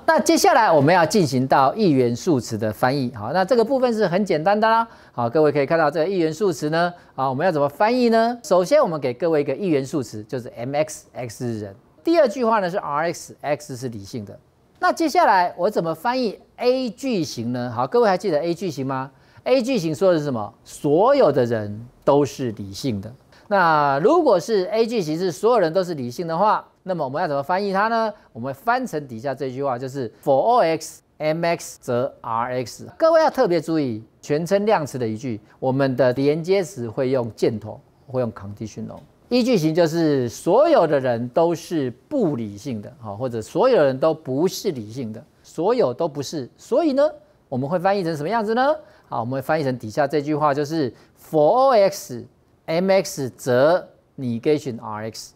那接下来我们要进行到一元数词的翻译，好，那这个部分是很简单的啦。好，各位可以看到这个一元数词呢，好，我们要怎么翻译呢？首先，我们给各位一个一元数词，就是 Mx x 人。第二句话呢是 Rx x 是理性的。那接下来我怎么翻译 A 型呢？好，各位还记得 A 型吗？A 型说的是什么？所有的人都是理性的。那如果是 A 型是所有人都是理性的话。那么我们要怎么翻译它呢？我们翻成底下这句话，就是 For all x, m x 则 r x。各位要特别注意全称量词的一句，我们的连接词会用箭头，会用 conditional。一句型就是所有的人都是不理性的，好，或者所有人都不是理性的，所有都不是。所以呢，我们会翻译成什么样子呢？好，我们会翻译成底下这句话，就是 For all x, m x 则 negation r x。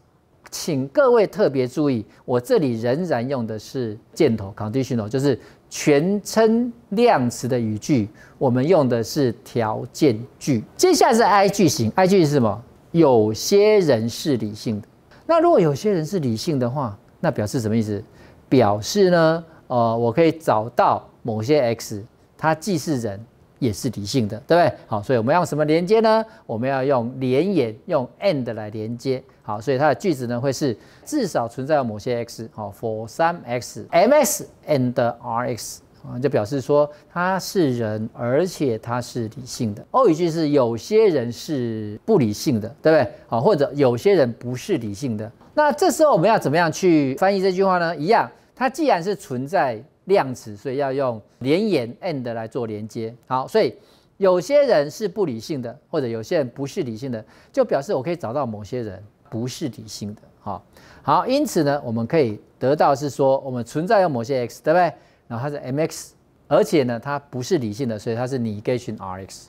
请各位特别注意，我这里仍然用的是箭头 conditional，就是全称量词的语句。我们用的是条件句。接下来是 I 句型。I 句是什么？有些人是理性的。那如果有些人是理性的话，那表示什么意思？表示呢？呃，我可以找到某些 x，它既是人也是理性的，对不对？好，所以我们用什么连接呢？我们要用连言，用 and 来连接。好，所以它的句子呢会是至少存在某些 x，好，for some x, m x and r x，啊，就表示说他是人，而且他是理性的。欧语句是有些人是不理性的，对不对？好，或者有些人不是理性的。那这时候我们要怎么样去翻译这句话呢？一样，它既然是存在量词，所以要用连言 and 来做连接。好，所以有些人是不理性的，或者有些人不是理性的，就表示我可以找到某些人。不是理性的，好，好，因此呢，我们可以得到是说，我们存在有某些 x，对不对？然后它是 mx，而且呢，它不是理性的，所以它是 negation rx。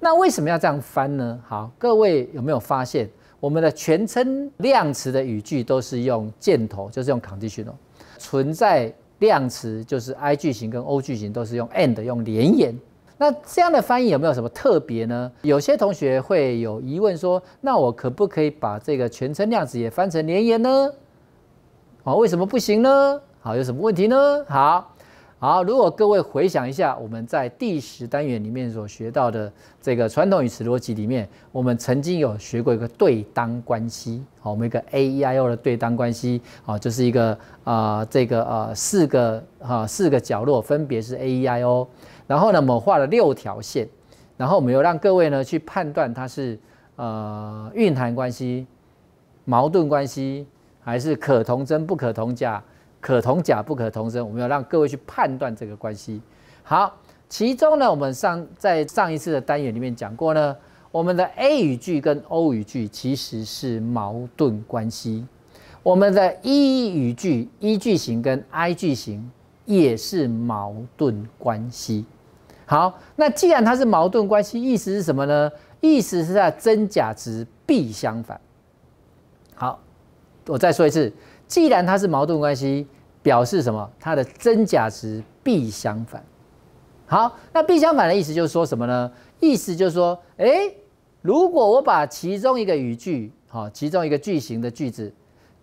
那为什么要这样翻呢？好，各位有没有发现，我们的全称量词的语句都是用箭头，就是用 conditional 存在量词，就是 i 句型跟 o 句型都是用 and 用连言。那这样的翻译有没有什么特别呢？有些同学会有疑问说：“那我可不可以把这个全称量子也翻成连言呢？”哦，为什么不行呢？好，有什么问题呢？好好，如果各位回想一下我们在第十单元里面所学到的这个传统语词逻辑里面，我们曾经有学过一个对当关系。好，我们一个 A E I O 的对当关系。好，就是一个啊，这个啊，四个啊，四个角落分别是 A E I O。然后呢，我们画了六条线，然后我们又让各位呢去判断它是呃蕴含关系、矛盾关系，还是可同真不可同假、可同假不可同真。我们要让各位去判断这个关系。好，其中呢，我们上在上一次的单元里面讲过呢，我们的 A 语句跟 O 语句其实是矛盾关系，我们的 E 语句 E 句型跟 I 句型也是矛盾关系。好，那既然它是矛盾关系，意思是什么呢？意思是在真假值必相反。好，我再说一次，既然它是矛盾关系，表示什么？它的真假值必相反。好，那必相反的意思就是说什么呢？意思就是说，哎，如果我把其中一个语句，好，其中一个句型的句子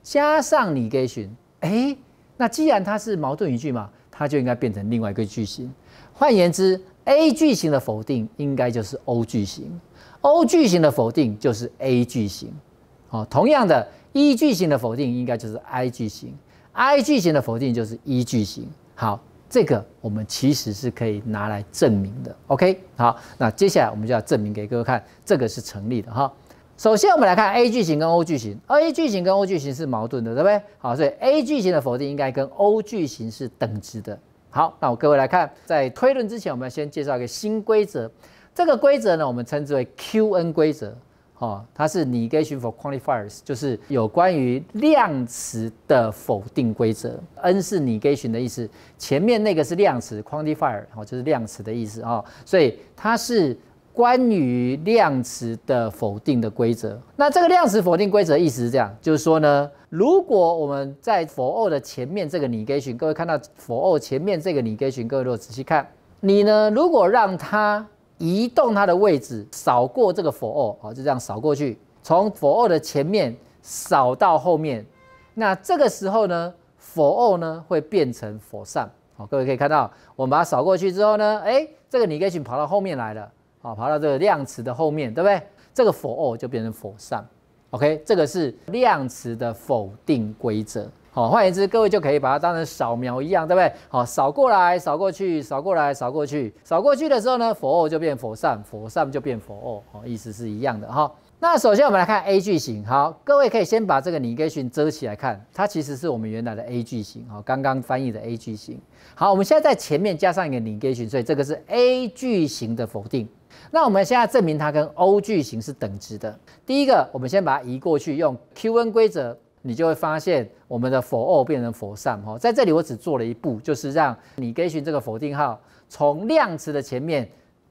加上你给寻，哎，那既然它是矛盾语句嘛，它就应该变成另外一个句型。换言之，A 句型的否定应该就是 O 句型，O 句型的否定就是 A 句型，好，同样的，I 句型的否定应该就是 I 句型，I 句型的否定就是一句型。好，这个我们其实是可以拿来证明的，OK？好，那接下来我们就要证明给各位看，这个是成立的哈。首先我们来看 A 句型跟 O 句型，而 A 句型跟 O 句型是矛盾的，对不对？好，所以 a 句型的否定应该跟 O 句型是等值的。好，那我各位来看，在推论之前，我们要先介绍一个新规则。这个规则呢，我们称之为 QN 规则，哦，它是 Negation for Quantifiers，就是有关于量词的否定规则。N 是 Negation 的意思，前面那个是量词 Quantifier，哦，就是量词的意思哦，所以它是。关于量词的否定的规则，那这个量词否定规则的意思是这样，就是说呢，如果我们在 for all 的前面这个 negation，各位看到 for all 前面这个 negation，各位如果仔细看，你呢如果让它移动它的位置，扫过这个 all，好，就这样扫过去，从 all 的前面扫到后面，那这个时候呢，f all 呢会变成 for some。好，各位可以看到，我们把它扫过去之后呢，哎，这个 negation 跑到后面来了。啊，爬到这个量词的后面对不对？这个否二就变成否三，OK，这个是量词的否定规则。好，换言之，各位就可以把它当成扫描一样，对不对？好，扫过来，扫过去，扫过来，扫过去，扫过去的时候呢，否二就变否 o 否三就变否二，好，意思是一样的哈。那首先我们来看 A 句型，好，各位可以先把这个 negation 遮起来看，它其实是我们原来的 A 句型，好，刚刚翻译的 A 句型。好，我们现在在前面加上一个 negation，所以这个是 A 句型的否定。那我们现在证明它跟 O 型是等值的。第一个，我们先把它移过去，用 QN 规则，你就会发现我们的 for all 变成 for some 哈。在这里我只做了一步，就是让你 get r 这个否定号从量词的前面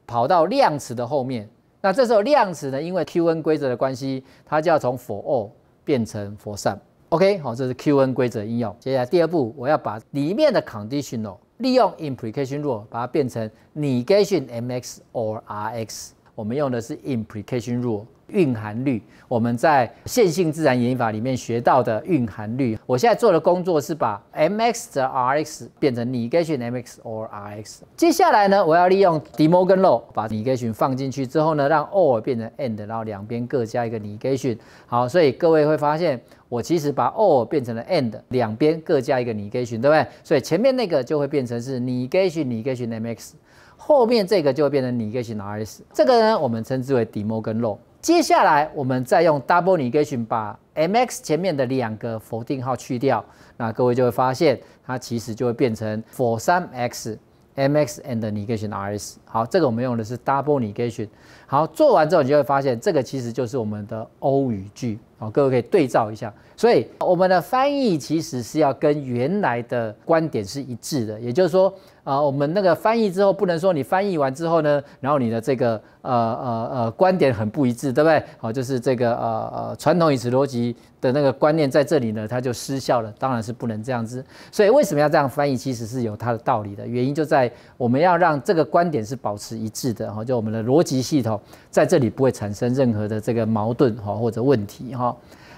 跑到量词的后面。那这时候量词呢，因为 QN 规则的关系，它就要从 for all 变成 for some。OK，好，这是 QN 规则应用。接下来第二步，我要把里面的 conditional。利用 implication rule，把它变成 negation Mx or Rx。我们用的是 implication rule。蕴含率，我们在线性自然演法里面学到的蕴含率。我现在做的工作是把 M X 的 R X 变成 Negation M X or R X。接下来呢，我要利用 De Morgan Law，把 Negation 放进去之后呢，让 or 变成 and，然后两边各加一个 Negation。好，所以各位会发现，我其实把 or 变成了 and，两边各加一个 Negation，对不对？所以前面那个就会变成是 Negation Negation M X，后面这个就会变成 Negation R s 这个呢，我们称之为 De Morgan Law。接下来，我们再用 double negation 把 M X 前面的两个否定号去掉，那各位就会发现，它其实就会变成 For 3 X M X and negation R S。好，这个我们用的是 double negation。好，做完之后，你就会发现，这个其实就是我们的 O 语句。好，各位可以对照一下。所以我们的翻译其实是要跟原来的观点是一致的，也就是说，呃，我们那个翻译之后不能说你翻译完之后呢，然后你的这个呃呃呃观点很不一致，对不对？好，就是这个呃呃传统饮食逻辑的那个观念在这里呢，它就失效了，当然是不能这样子。所以为什么要这样翻译，其实是有它的道理的，原因就在我们要让这个观点是保持一致的，哈，就我们的逻辑系统在这里不会产生任何的这个矛盾哈或者问题哈。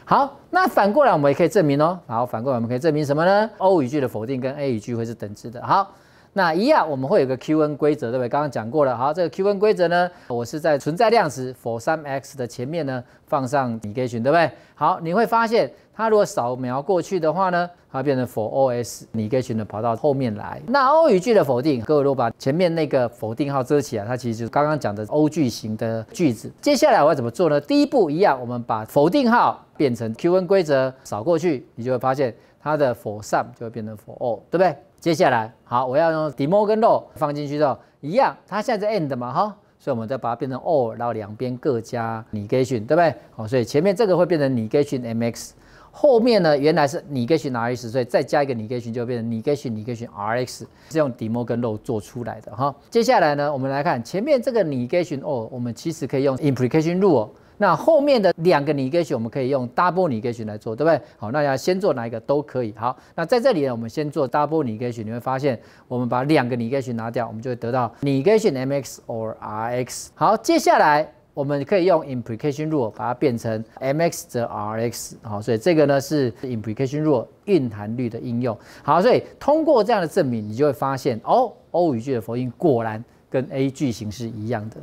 好，那反过来我们也可以证明哦。好，反过来我们可以证明什么呢？O 语句的否定跟 A 语句会是等值的。好。那一样，我们会有个 QN 规则，对不对？刚刚讲过了，好，这个 QN 规则呢，我是在存在量时 for some x 的前面呢放上，你 i o n 对不对？好，你会发现它如果扫描过去的话呢，它变成 for all s，你可以选择跑到后面来。那 O 语句的否定，各位如果把前面那个否定号遮起来，它其实就是刚刚讲的 O 句型的句子。接下来我要怎么做呢？第一步一样，我们把否定号变成 QN 规则扫过去，你就会发现它的 for some 就会变成 for all，对不对？接下来，好，我要用 De Morgan Law 放进去之后，一样，它现在是 e n d 嘛，哈，所以我们再把它变成 Or，然后两边各加 Negation，对不对？哦，所以前面这个会变成 Negation Mx，后面呢，原来是 Negation Rx，所以再加一个 Negation 就变成 Negation Negation Rx，是用 De Morgan Law 做出来的哈。接下来呢，我们来看前面这个 Negation Or，我们其实可以用 Implication Rule。那后面的两个 negation 我们可以用 double negation 来做，对不对？好，那要先做哪一个都可以。好，那在这里呢，我们先做 double negation，你会发现，我们把两个 negation 拿掉，我们就会得到 negation mx or rx。好，接下来我们可以用 implication rule 把它变成 mx t rx。好，所以这个呢是 implication rule 蕴含率的应用。好，所以通过这样的证明，你就会发现，哦，O 句的否定果然跟 A 句型是一样的，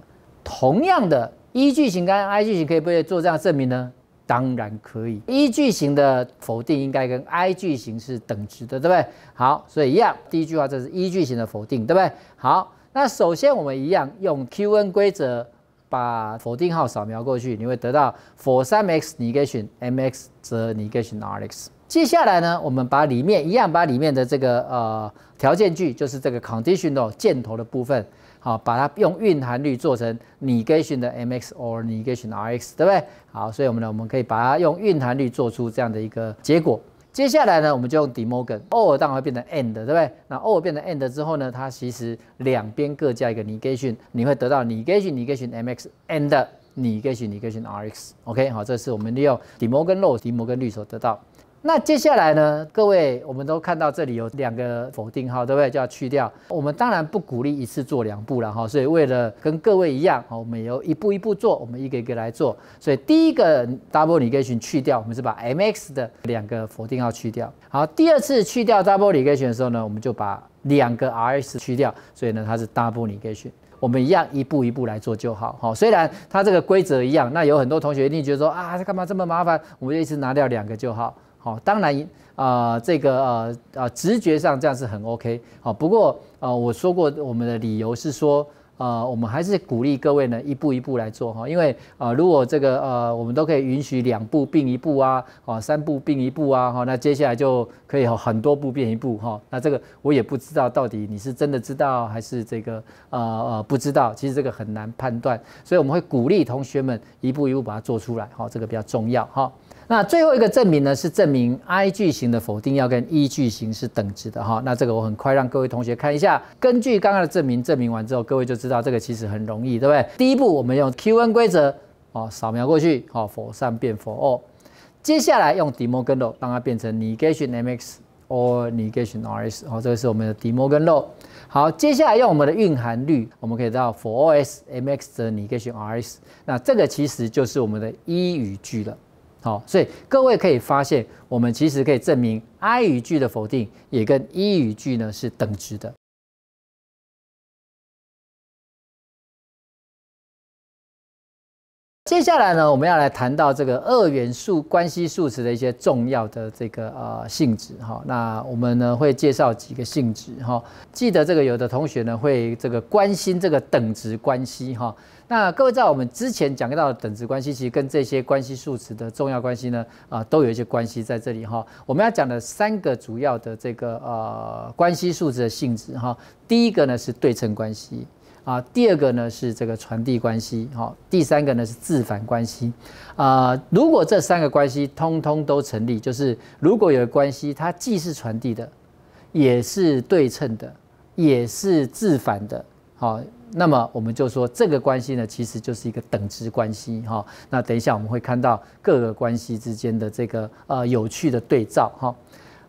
同样的。一据型跟 I 句型可以不可以做这样证明呢？当然可以。一据型的否定应该跟 I 句型是等值的，对不对？好，所以一样。第一句话这是一据型的否定，对不对？好，那首先我们一样用 QN 规则把否定号扫描过去，你会得到 For s m x negation m x，则 negation r x。接下来呢，我们把里面一样把里面的这个呃条件句，就是这个 condition a l 箭头的部分。好，把它用蕴含率做成 negation 的 mx or negation rx，对不对？好，所以我们呢，我们可以把它用蕴含率做出这样的一个结果。接下来呢，我们就用 d e m o r a 当然会变成 and，对不对？那 or 变成 and 之后呢，它其实两边各加一个 negation，你会得到 negation negation mx and negation negation rx。OK，好，这是我们利用 d e m o r 德摩根律、德摩根律所得到。那接下来呢？各位，我们都看到这里有两个否定号，对不对？就要去掉。我们当然不鼓励一次做两步了哈。所以为了跟各位一样，我们由一步一步做，我们一个一个来做。所以第一个 double negation 去掉，我们是把 mx 的两个否定号去掉。好，第二次去掉 double negation 的时候呢，我们就把两个 rs 去掉。所以呢，它是 double negation。我们一样一步一步来做就好。好，虽然它这个规则一样，那有很多同学一定觉得说啊，干嘛这么麻烦？我们就一次拿掉两个就好。好，当然，呃，这个呃呃，直觉上这样是很 OK。好，不过呃，我说过我们的理由是说，呃，我们还是鼓励各位呢一步一步来做哈，因为呃，如果这个呃，我们都可以允许两步并一步啊，哦，三步并一步啊，哈，那接下来就可以很多步并一步哈，那这个我也不知道到底你是真的知道还是这个呃呃不知道，其实这个很难判断，所以我们会鼓励同学们一步一步把它做出来，哈，这个比较重要哈。那最后一个证明呢，是证明 I 句型的否定要跟 E 句型是等值的哈。那这个我很快让各位同学看一下。根据刚刚的证明，证明完之后，各位就知道这个其实很容易，对不对？第一步，我们用 QN 规则哦，扫描过去哦，否三变否二。接下来用 d e m 德摩根肉，让它变成 negation M X or negation R S。哦，这个是我们的 d e m 德摩根肉。好，接下来用我们的蕴含率，我们可以到 f O r S M X 的 negation R S。那这个其实就是我们的 E 句了。好，所以各位可以发现，我们其实可以证明，I 语句的否定也跟 E 语句呢是等值的。接下来呢，我们要来谈到这个二元素关系数值的一些重要的这个呃性质哈。那我们呢会介绍几个性质哈。记得这个有的同学呢会这个关心这个等值关系哈。那各位在我们之前讲到的等值关系，其实跟这些关系数值的重要关系呢啊都有一些关系在这里哈。我们要讲的三个主要的这个呃关系数值的性质哈，第一个呢是对称关系。啊，第二个呢是这个传递关系，好，第三个呢是自反关系，啊，如果这三个关系通通都成立，就是如果有关系，它既是传递的，也是对称的，也是自反的，好，那么我们就说这个关系呢，其实就是一个等值关系，哈，那等一下我们会看到各个关系之间的这个呃有趣的对照，哈，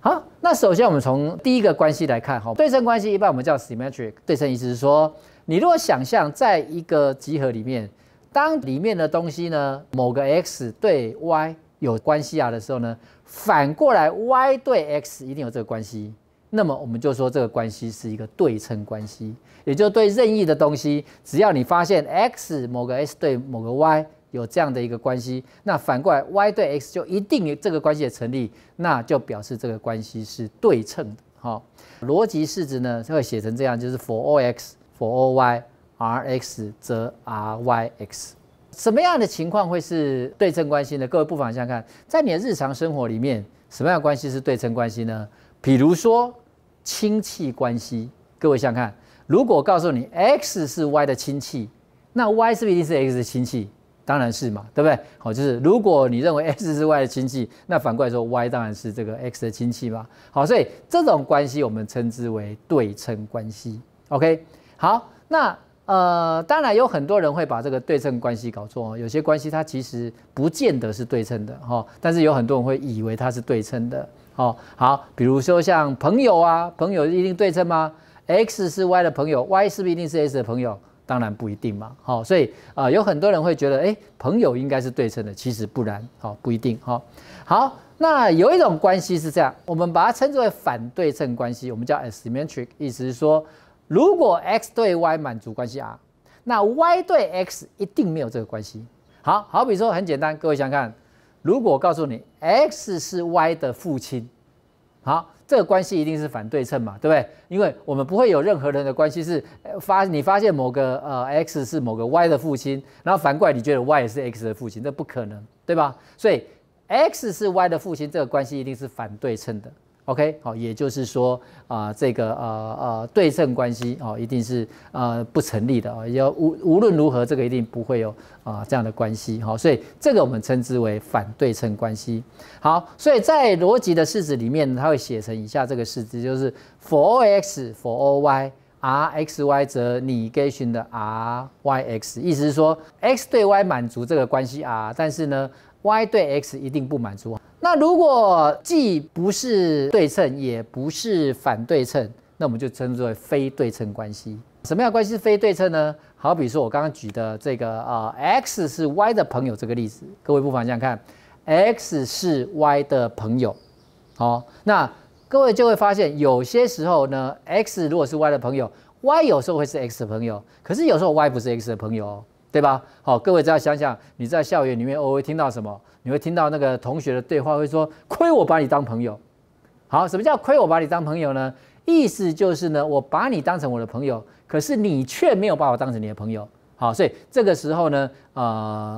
好，那首先我们从第一个关系来看，哈，对称关系一般我们叫 symmetric，对称意思是说。你如果想象在一个集合里面，当里面的东西呢，某个 x 对 y 有关系啊的时候呢，反过来 y 对 x 一定有这个关系。那么我们就说这个关系是一个对称关系，也就对任意的东西，只要你发现 x 某个 x 对某个 y 有这样的一个关系，那反过来 y 对 x 就一定这个关系的成立，那就表示这个关系是对称的。好，逻辑式子呢会写成这样，就是 for all x。f O Y R X，则 R Y X。什么样的情况会是对称关系呢？各位不妨想看，在你的日常生活里面，什么样的关系是对称关系呢？比如说亲戚关系，各位想看，如果告诉你 X 是 Y 的亲戚，那 Y 是不一定是 X 的亲戚？当然是嘛，对不对？好，就是如果你认为 X 是 Y 的亲戚，那反过来说，Y 当然是这个 X 的亲戚嘛。好，所以这种关系我们称之为对称关系。OK。好，那呃，当然有很多人会把这个对称关系搞错，有些关系它其实不见得是对称的哈，但是有很多人会以为它是对称的，哦。好，比如说像朋友啊，朋友一定对称吗？X 是 Y 的朋友，Y 是不是一定是 S 的朋友？当然不一定嘛，好，所以啊，有很多人会觉得，哎，朋友应该是对称的，其实不然，好，不一定，哈，好，那有一种关系是这样，我们把它称之为反对称关系，我们叫 asymmetric，意思是说。如果 x 对 y 满足关系 R，那 y 对 x 一定没有这个关系。好好比说，很简单，各位想想看，如果告诉你 x 是 y 的父亲，好，这个关系一定是反对称嘛，对不对？因为我们不会有任何人的关系是发你发现某个呃 x 是某个 y 的父亲，然后反过来你觉得 y 也是 x 的父亲，这不可能，对吧？所以 x 是 y 的父亲这个关系一定是反对称的。OK，好，也就是说啊，这个呃呃对称关系哦，一定是呃不成立的啊，要无无论如何，这个一定不会有啊这样的关系哈，所以这个我们称之为反对称关系。好，所以在逻辑的式子里面，它会写成以下这个式子，就是 for x for y r x y，则 negation 的 r y x，意思是说 x 对 y 满足这个关系啊，但是呢 y 对 x 一定不满足。那如果既不是对称，也不是反对称，那我们就称之为非对称关系。什么样关系是非对称呢？好比说，我刚刚举的这个啊，x 是 y 的朋友这个例子，各位不妨想想看，x 是 y 的朋友，好，那各位就会发现，有些时候呢，x 如果是 y 的朋友，y 有时候会是 x 的朋友，可是有时候 y 不是 x 的朋友。对吧？好，各位只要想想，你在校园里面偶尔听到什么，你会听到那个同学的对话，会说“亏我把你当朋友”。好，什么叫亏我把你当朋友呢？意思就是呢，我把你当成我的朋友，可是你却没有把我当成你的朋友。好，所以这个时候呢，呃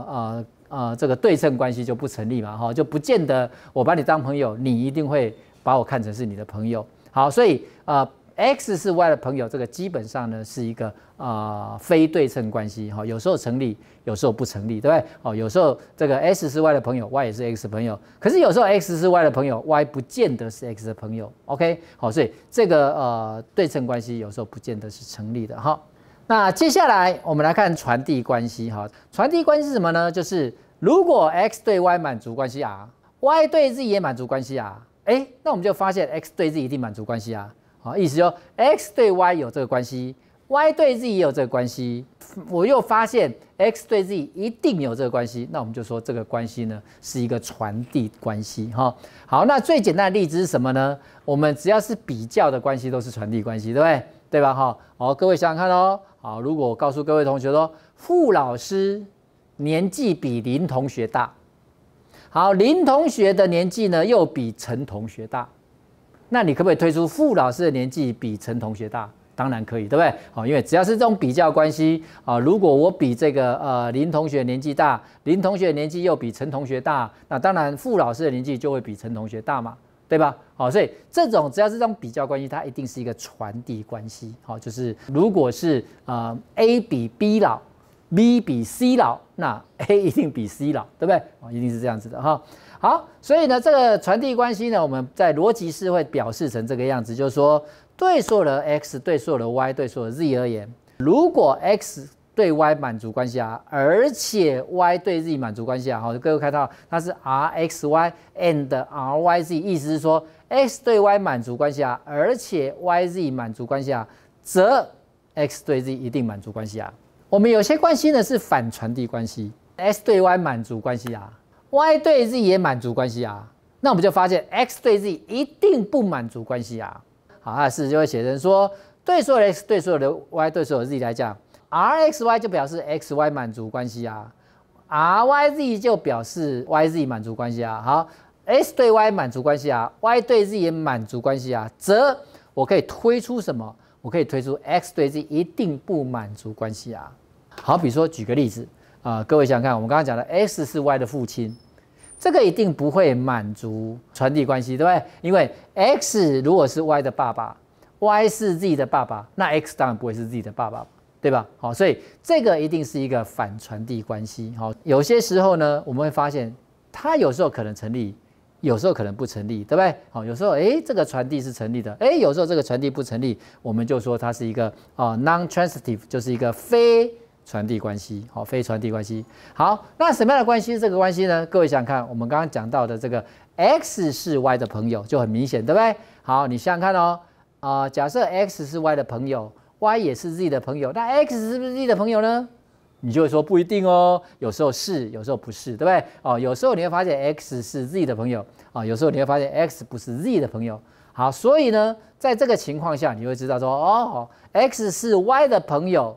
呃呃，这个对称关系就不成立嘛，哈，就不见得我把你当朋友，你一定会把我看成是你的朋友。好，所以啊。x 是 y 的朋友，这个基本上呢是一个啊非对称关系哈，有时候成立，有时候不成立，对不对？哦，有时候这个 x 是 y 的朋友，y 也是 x 朋友，可是有时候 x 是 y 的朋友，y 不见得是 x 的朋友。OK，好，所以这个呃对称关系有时候不见得是成立的哈。那接下来我们来看传递关系哈，传递关系是什么呢？就是如果 x 对 y 满足关系啊，y 对 z 也满足关系啊，哎，那我们就发现 x 对 z 一定满足关系啊。好，意思哦，x 对 y 有这个关系，y 对 z 也有这个关系，我又发现 x 对 z 一定有这个关系，那我们就说这个关系呢是一个传递关系哈。好，那最简单的例子是什么呢？我们只要是比较的关系都是传递关系，对不对？对吧？哈。好，各位想想看哦。好，如果我告诉各位同学说，傅老师年纪比林同学大，好，林同学的年纪呢又比陈同学大。那你可不可以推出傅老师的年纪比陈同学大？当然可以，对不对？好，因为只要是这种比较关系啊，如果我比这个呃林同学年纪大，林同学年纪又比陈同学大，那当然傅老师的年纪就会比陈同学大嘛，对吧？好，所以这种只要是这种比较关系，它一定是一个传递关系。好，就是如果是呃 A 比 B 老，B 比 C 老，那 A 一定比 C 老，对不对？啊，一定是这样子的哈。好，所以呢，这个传递关系呢，我们在逻辑是会表示成这个样子，就是说对有的 x，对有的 y，对数的 z 而言，如果 x 对 y 满足关系啊，而且 y 对 z 满足关系啊，好，各位看到它是 r x y and r y z，意思是说 x 对 y 满足关系啊，而且 y z 满足关系啊，则 x 对 z 一定满足关系啊。我们有些关系呢是反传递关系，x 对 y 满足关系啊。y 对 z 也满足关系啊，那我们就发现 x 对 z 一定不满足关系啊。好，它的式子就会写成说，对所有的 x 对所有的 y 对所有的 z 来讲，rxy 就表示 x y 满足关系啊，ryz 就表示 y z 满足关系啊。好，s 对 y 满足关系啊，y 对 z 也满足关系啊，则我可以推出什么？我可以推出 x 对 z 一定不满足关系啊。好，比如说举个例子啊，各位想想看，我们刚刚讲的 X 是 y 的父亲。这个一定不会满足传递关系，对不对？因为 x 如果是 y 的爸爸，y 是 z 的爸爸，那 x 当然不会是 z 的爸爸，对吧？好，所以这个一定是一个反传递关系。好，有些时候呢，我们会发现它有时候可能成立，有时候可能不成立，对不对？好，有时候诶，这个传递是成立的，诶，有时候这个传递不成立，我们就说它是一个啊 non-transitive，就是一个非。传递关系，好，非传递关系，好，那什么样的关系是这个关系呢？各位想看，我们刚刚讲到的这个 x 是 y 的朋友，就很明显，对不对？好，你想想看哦，啊，假设 x 是 y 的朋友，y 也是 z 的朋友，那 x 是不是 z 的朋友呢？你就会说不一定哦，有时候是，有时候不是，对不对？哦，有时候你会发现 x 是 z 的朋友，啊，有时候你会发现 x 不是 z 的朋友。好，所以呢，在这个情况下，你会知道说，哦，x 是 y 的朋友。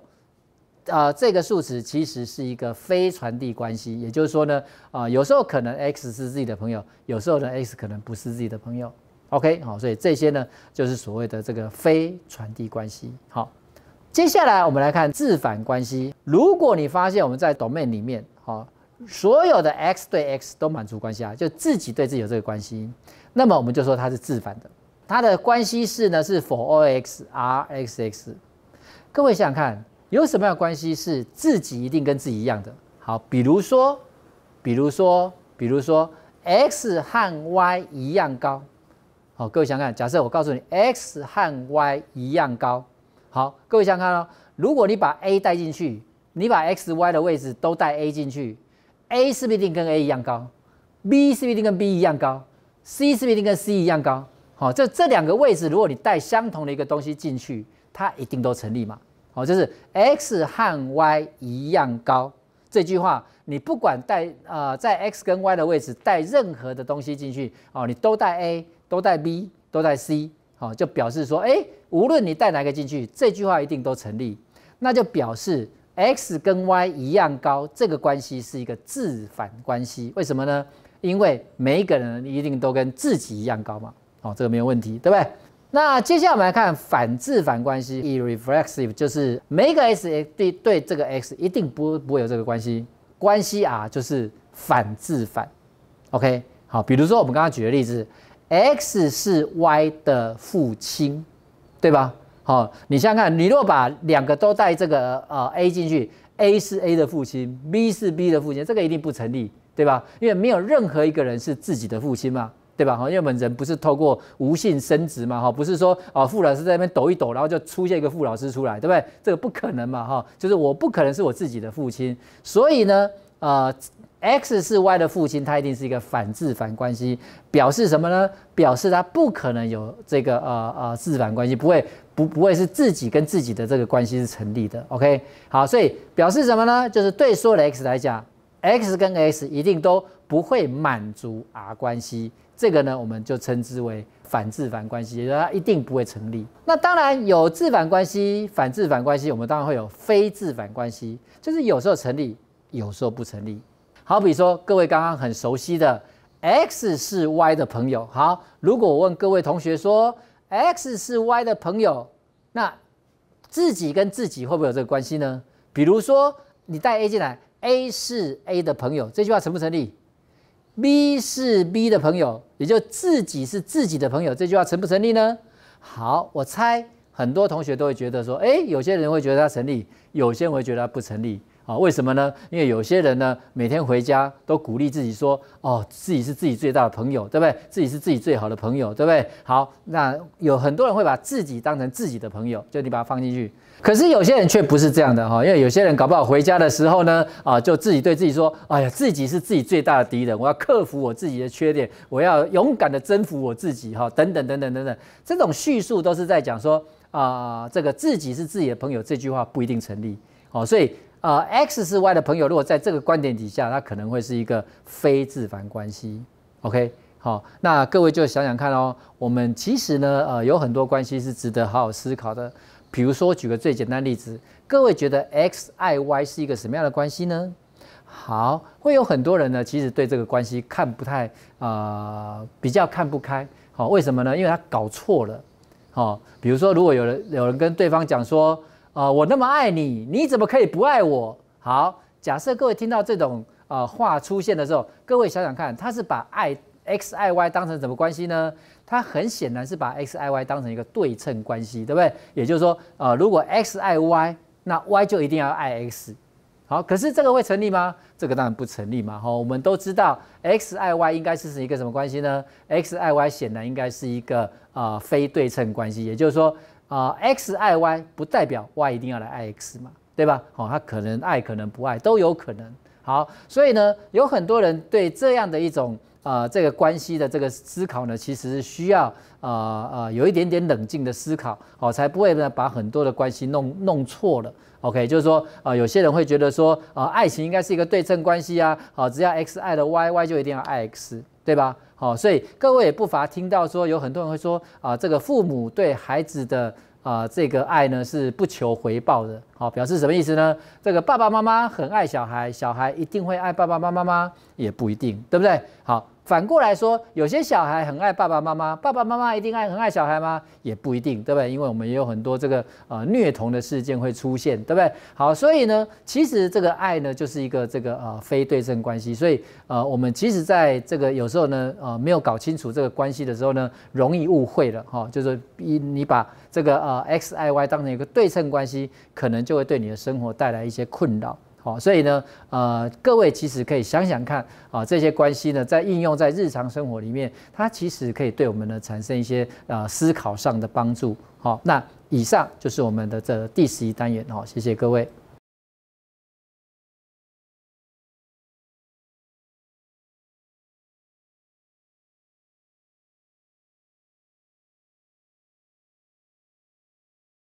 啊，这个数值其实是一个非传递关系，也就是说呢，啊，有时候可能 x 是自己的朋友，有时候呢 x 可能不是自己的朋友。OK，好，所以这些呢就是所谓的这个非传递关系。好，接下来我们来看自反关系。如果你发现我们在 domain 里面，好，所有的 x 对 x 都满足关系啊，就自己对自己有这个关系，那么我们就说它是自反的。它的关系式呢是 for all x r x x。各位想想看。有什么样的关系是自己一定跟自己一样的？好，比如说，比如说，比如说，x 和 y 一样高。好，各位想想看，假设我告诉你 x 和 y 一样高。好，各位想看哦。如果你把 a 带进去，你把 x、y 的位置都带 a 进去，a 是不一定跟 a 一样高，b 是不一定跟 b 一样高，c 是不一定跟 c 一样高。好，这这两个位置，如果你带相同的一个东西进去，它一定都成立嘛？哦，就是 x 和 y 一样高这句话，你不管带呃在 x 跟 y 的位置带任何的东西进去，哦，你都带 a，都带 b，都带 c，哦，就表示说，哎，无论你带哪个进去，这句话一定都成立，那就表示 x 跟 y 一样高这个关系是一个自反关系，为什么呢？因为每一个人一定都跟自己一样高嘛，哦，这个没有问题，对不对？那接下来我们来看反自反关系，irreflexive，就是每一个 x 对对这个 x 一定不不会有这个关系关系啊，就是反自反。OK，好，比如说我们刚刚举的例子，x 是 y 的父亲，对吧？好，你想想看，你若把两个都带这个呃 a 进去，a 是 a 的父亲，b 是 b 的父亲，这个一定不成立，对吧？因为没有任何一个人是自己的父亲嘛。对吧？哈，因为我们人不是透过无性生殖嘛，哈，不是说啊，傅老师在那边抖一抖，然后就出现一个傅老师出来，对不对？这个不可能嘛，哈，就是我不可能是我自己的父亲，所以呢，呃，X 是 Y 的父亲，他一定是一个反自反关系，表示什么呢？表示他不可能有这个呃呃自反关系，不会不不会是自己跟自己的这个关系是成立的。OK，好，所以表示什么呢？就是对所有的 X 来讲，X 跟 X 一定都不会满足 R 关系。这个呢，我们就称之为反自反关系，也就是它一定不会成立。那当然有自反关系、反自反关系，我们当然会有非自反关系，就是有时候成立，有时候不成立。好，比如说各位刚刚很熟悉的，x 是 y 的朋友。好，如果我问各位同学说，x 是 y 的朋友，那自己跟自己会不会有这个关系呢？比如说你带 a 进来，a 是 a 的朋友，这句话成不成立？B 是 B 的朋友，也就自己是自己的朋友，这句话成不成立呢？好，我猜很多同学都会觉得说，哎，有些人会觉得它成立，有些人会觉得它不成立。啊，为什么呢？因为有些人呢，每天回家都鼓励自己说：“哦，自己是自己最大的朋友，对不对？自己是自己最好的朋友，对不对？”好，那有很多人会把自己当成自己的朋友，就你把它放进去。可是有些人却不是这样的哈，因为有些人搞不好回家的时候呢，啊，就自己对自己说：“哎呀，自己是自己最大的敌人，我要克服我自己的缺点，我要勇敢的征服我自己。”哈，等等等等等等，这种叙述都是在讲说啊，这个“自己是自己的朋友”这句话不一定成立。好，所以。呃，x 是 y 的朋友，如果在这个观点底下，它可能会是一个非自反关系。OK，好，那各位就想想看哦，我们其实呢，呃，有很多关系是值得好好思考的。比如说，举个最简单例子，各位觉得 x i y 是一个什么样的关系呢？好，会有很多人呢，其实对这个关系看不太，呃，比较看不开。好，为什么呢？因为他搞错了。好，比如说，如果有人有人跟对方讲说，啊！我那么爱你，你怎么可以不爱我？好，假设各位听到这种啊话出现的时候，各位想想看，他是把爱 x i y 当成什么关系呢？他很显然是把 x i y 当成一个对称关系，对不对？也就是说，呃，如果 x i y，那 y 就一定要爱 x。好，可是这个会成立吗？这个当然不成立嘛！哈，我们都知道 x i y 应该是是一个什么关系呢？x i y 显然应该是一个呃非对称关系，也就是说。啊，x 爱 y 不代表 y 一定要来爱 x 嘛，对吧？哦，他可能爱，可能不爱，都有可能。好，所以呢，有很多人对这样的一种啊这个关系的这个思考呢，其实需要啊啊有一点点冷静的思考，哦，才不会呢把很多的关系弄弄错了。OK，就是说啊，有些人会觉得说啊，爱情应该是一个对称关系啊，啊，只要 x 爱了 y，y 就一定要爱 x，对吧？好，所以各位也不乏听到说，有很多人会说啊，这个父母对孩子的啊这个爱呢是不求回报的。好，表示什么意思呢？这个爸爸妈妈很爱小孩，小孩一定会爱爸爸妈妈吗？也不一定，对不对？好。反过来说，有些小孩很爱爸爸妈妈，爸爸妈妈一定爱很爱小孩吗？也不一定，对不对？因为我们也有很多这个呃虐童的事件会出现，对不对？好，所以呢，其实这个爱呢，就是一个这个呃非对称关系。所以呃，我们其实在这个有时候呢，呃，没有搞清楚这个关系的时候呢，容易误会了哈，就是你你把这个呃 x i y 当成一个对称关系，可能就会对你的生活带来一些困扰。好，所以呢，呃，各位其实可以想想看，啊，这些关系呢，在应用在日常生活里面，它其实可以对我们呢产生一些呃思考上的帮助。好，那以上就是我们的这第十一单元。好，谢谢各位。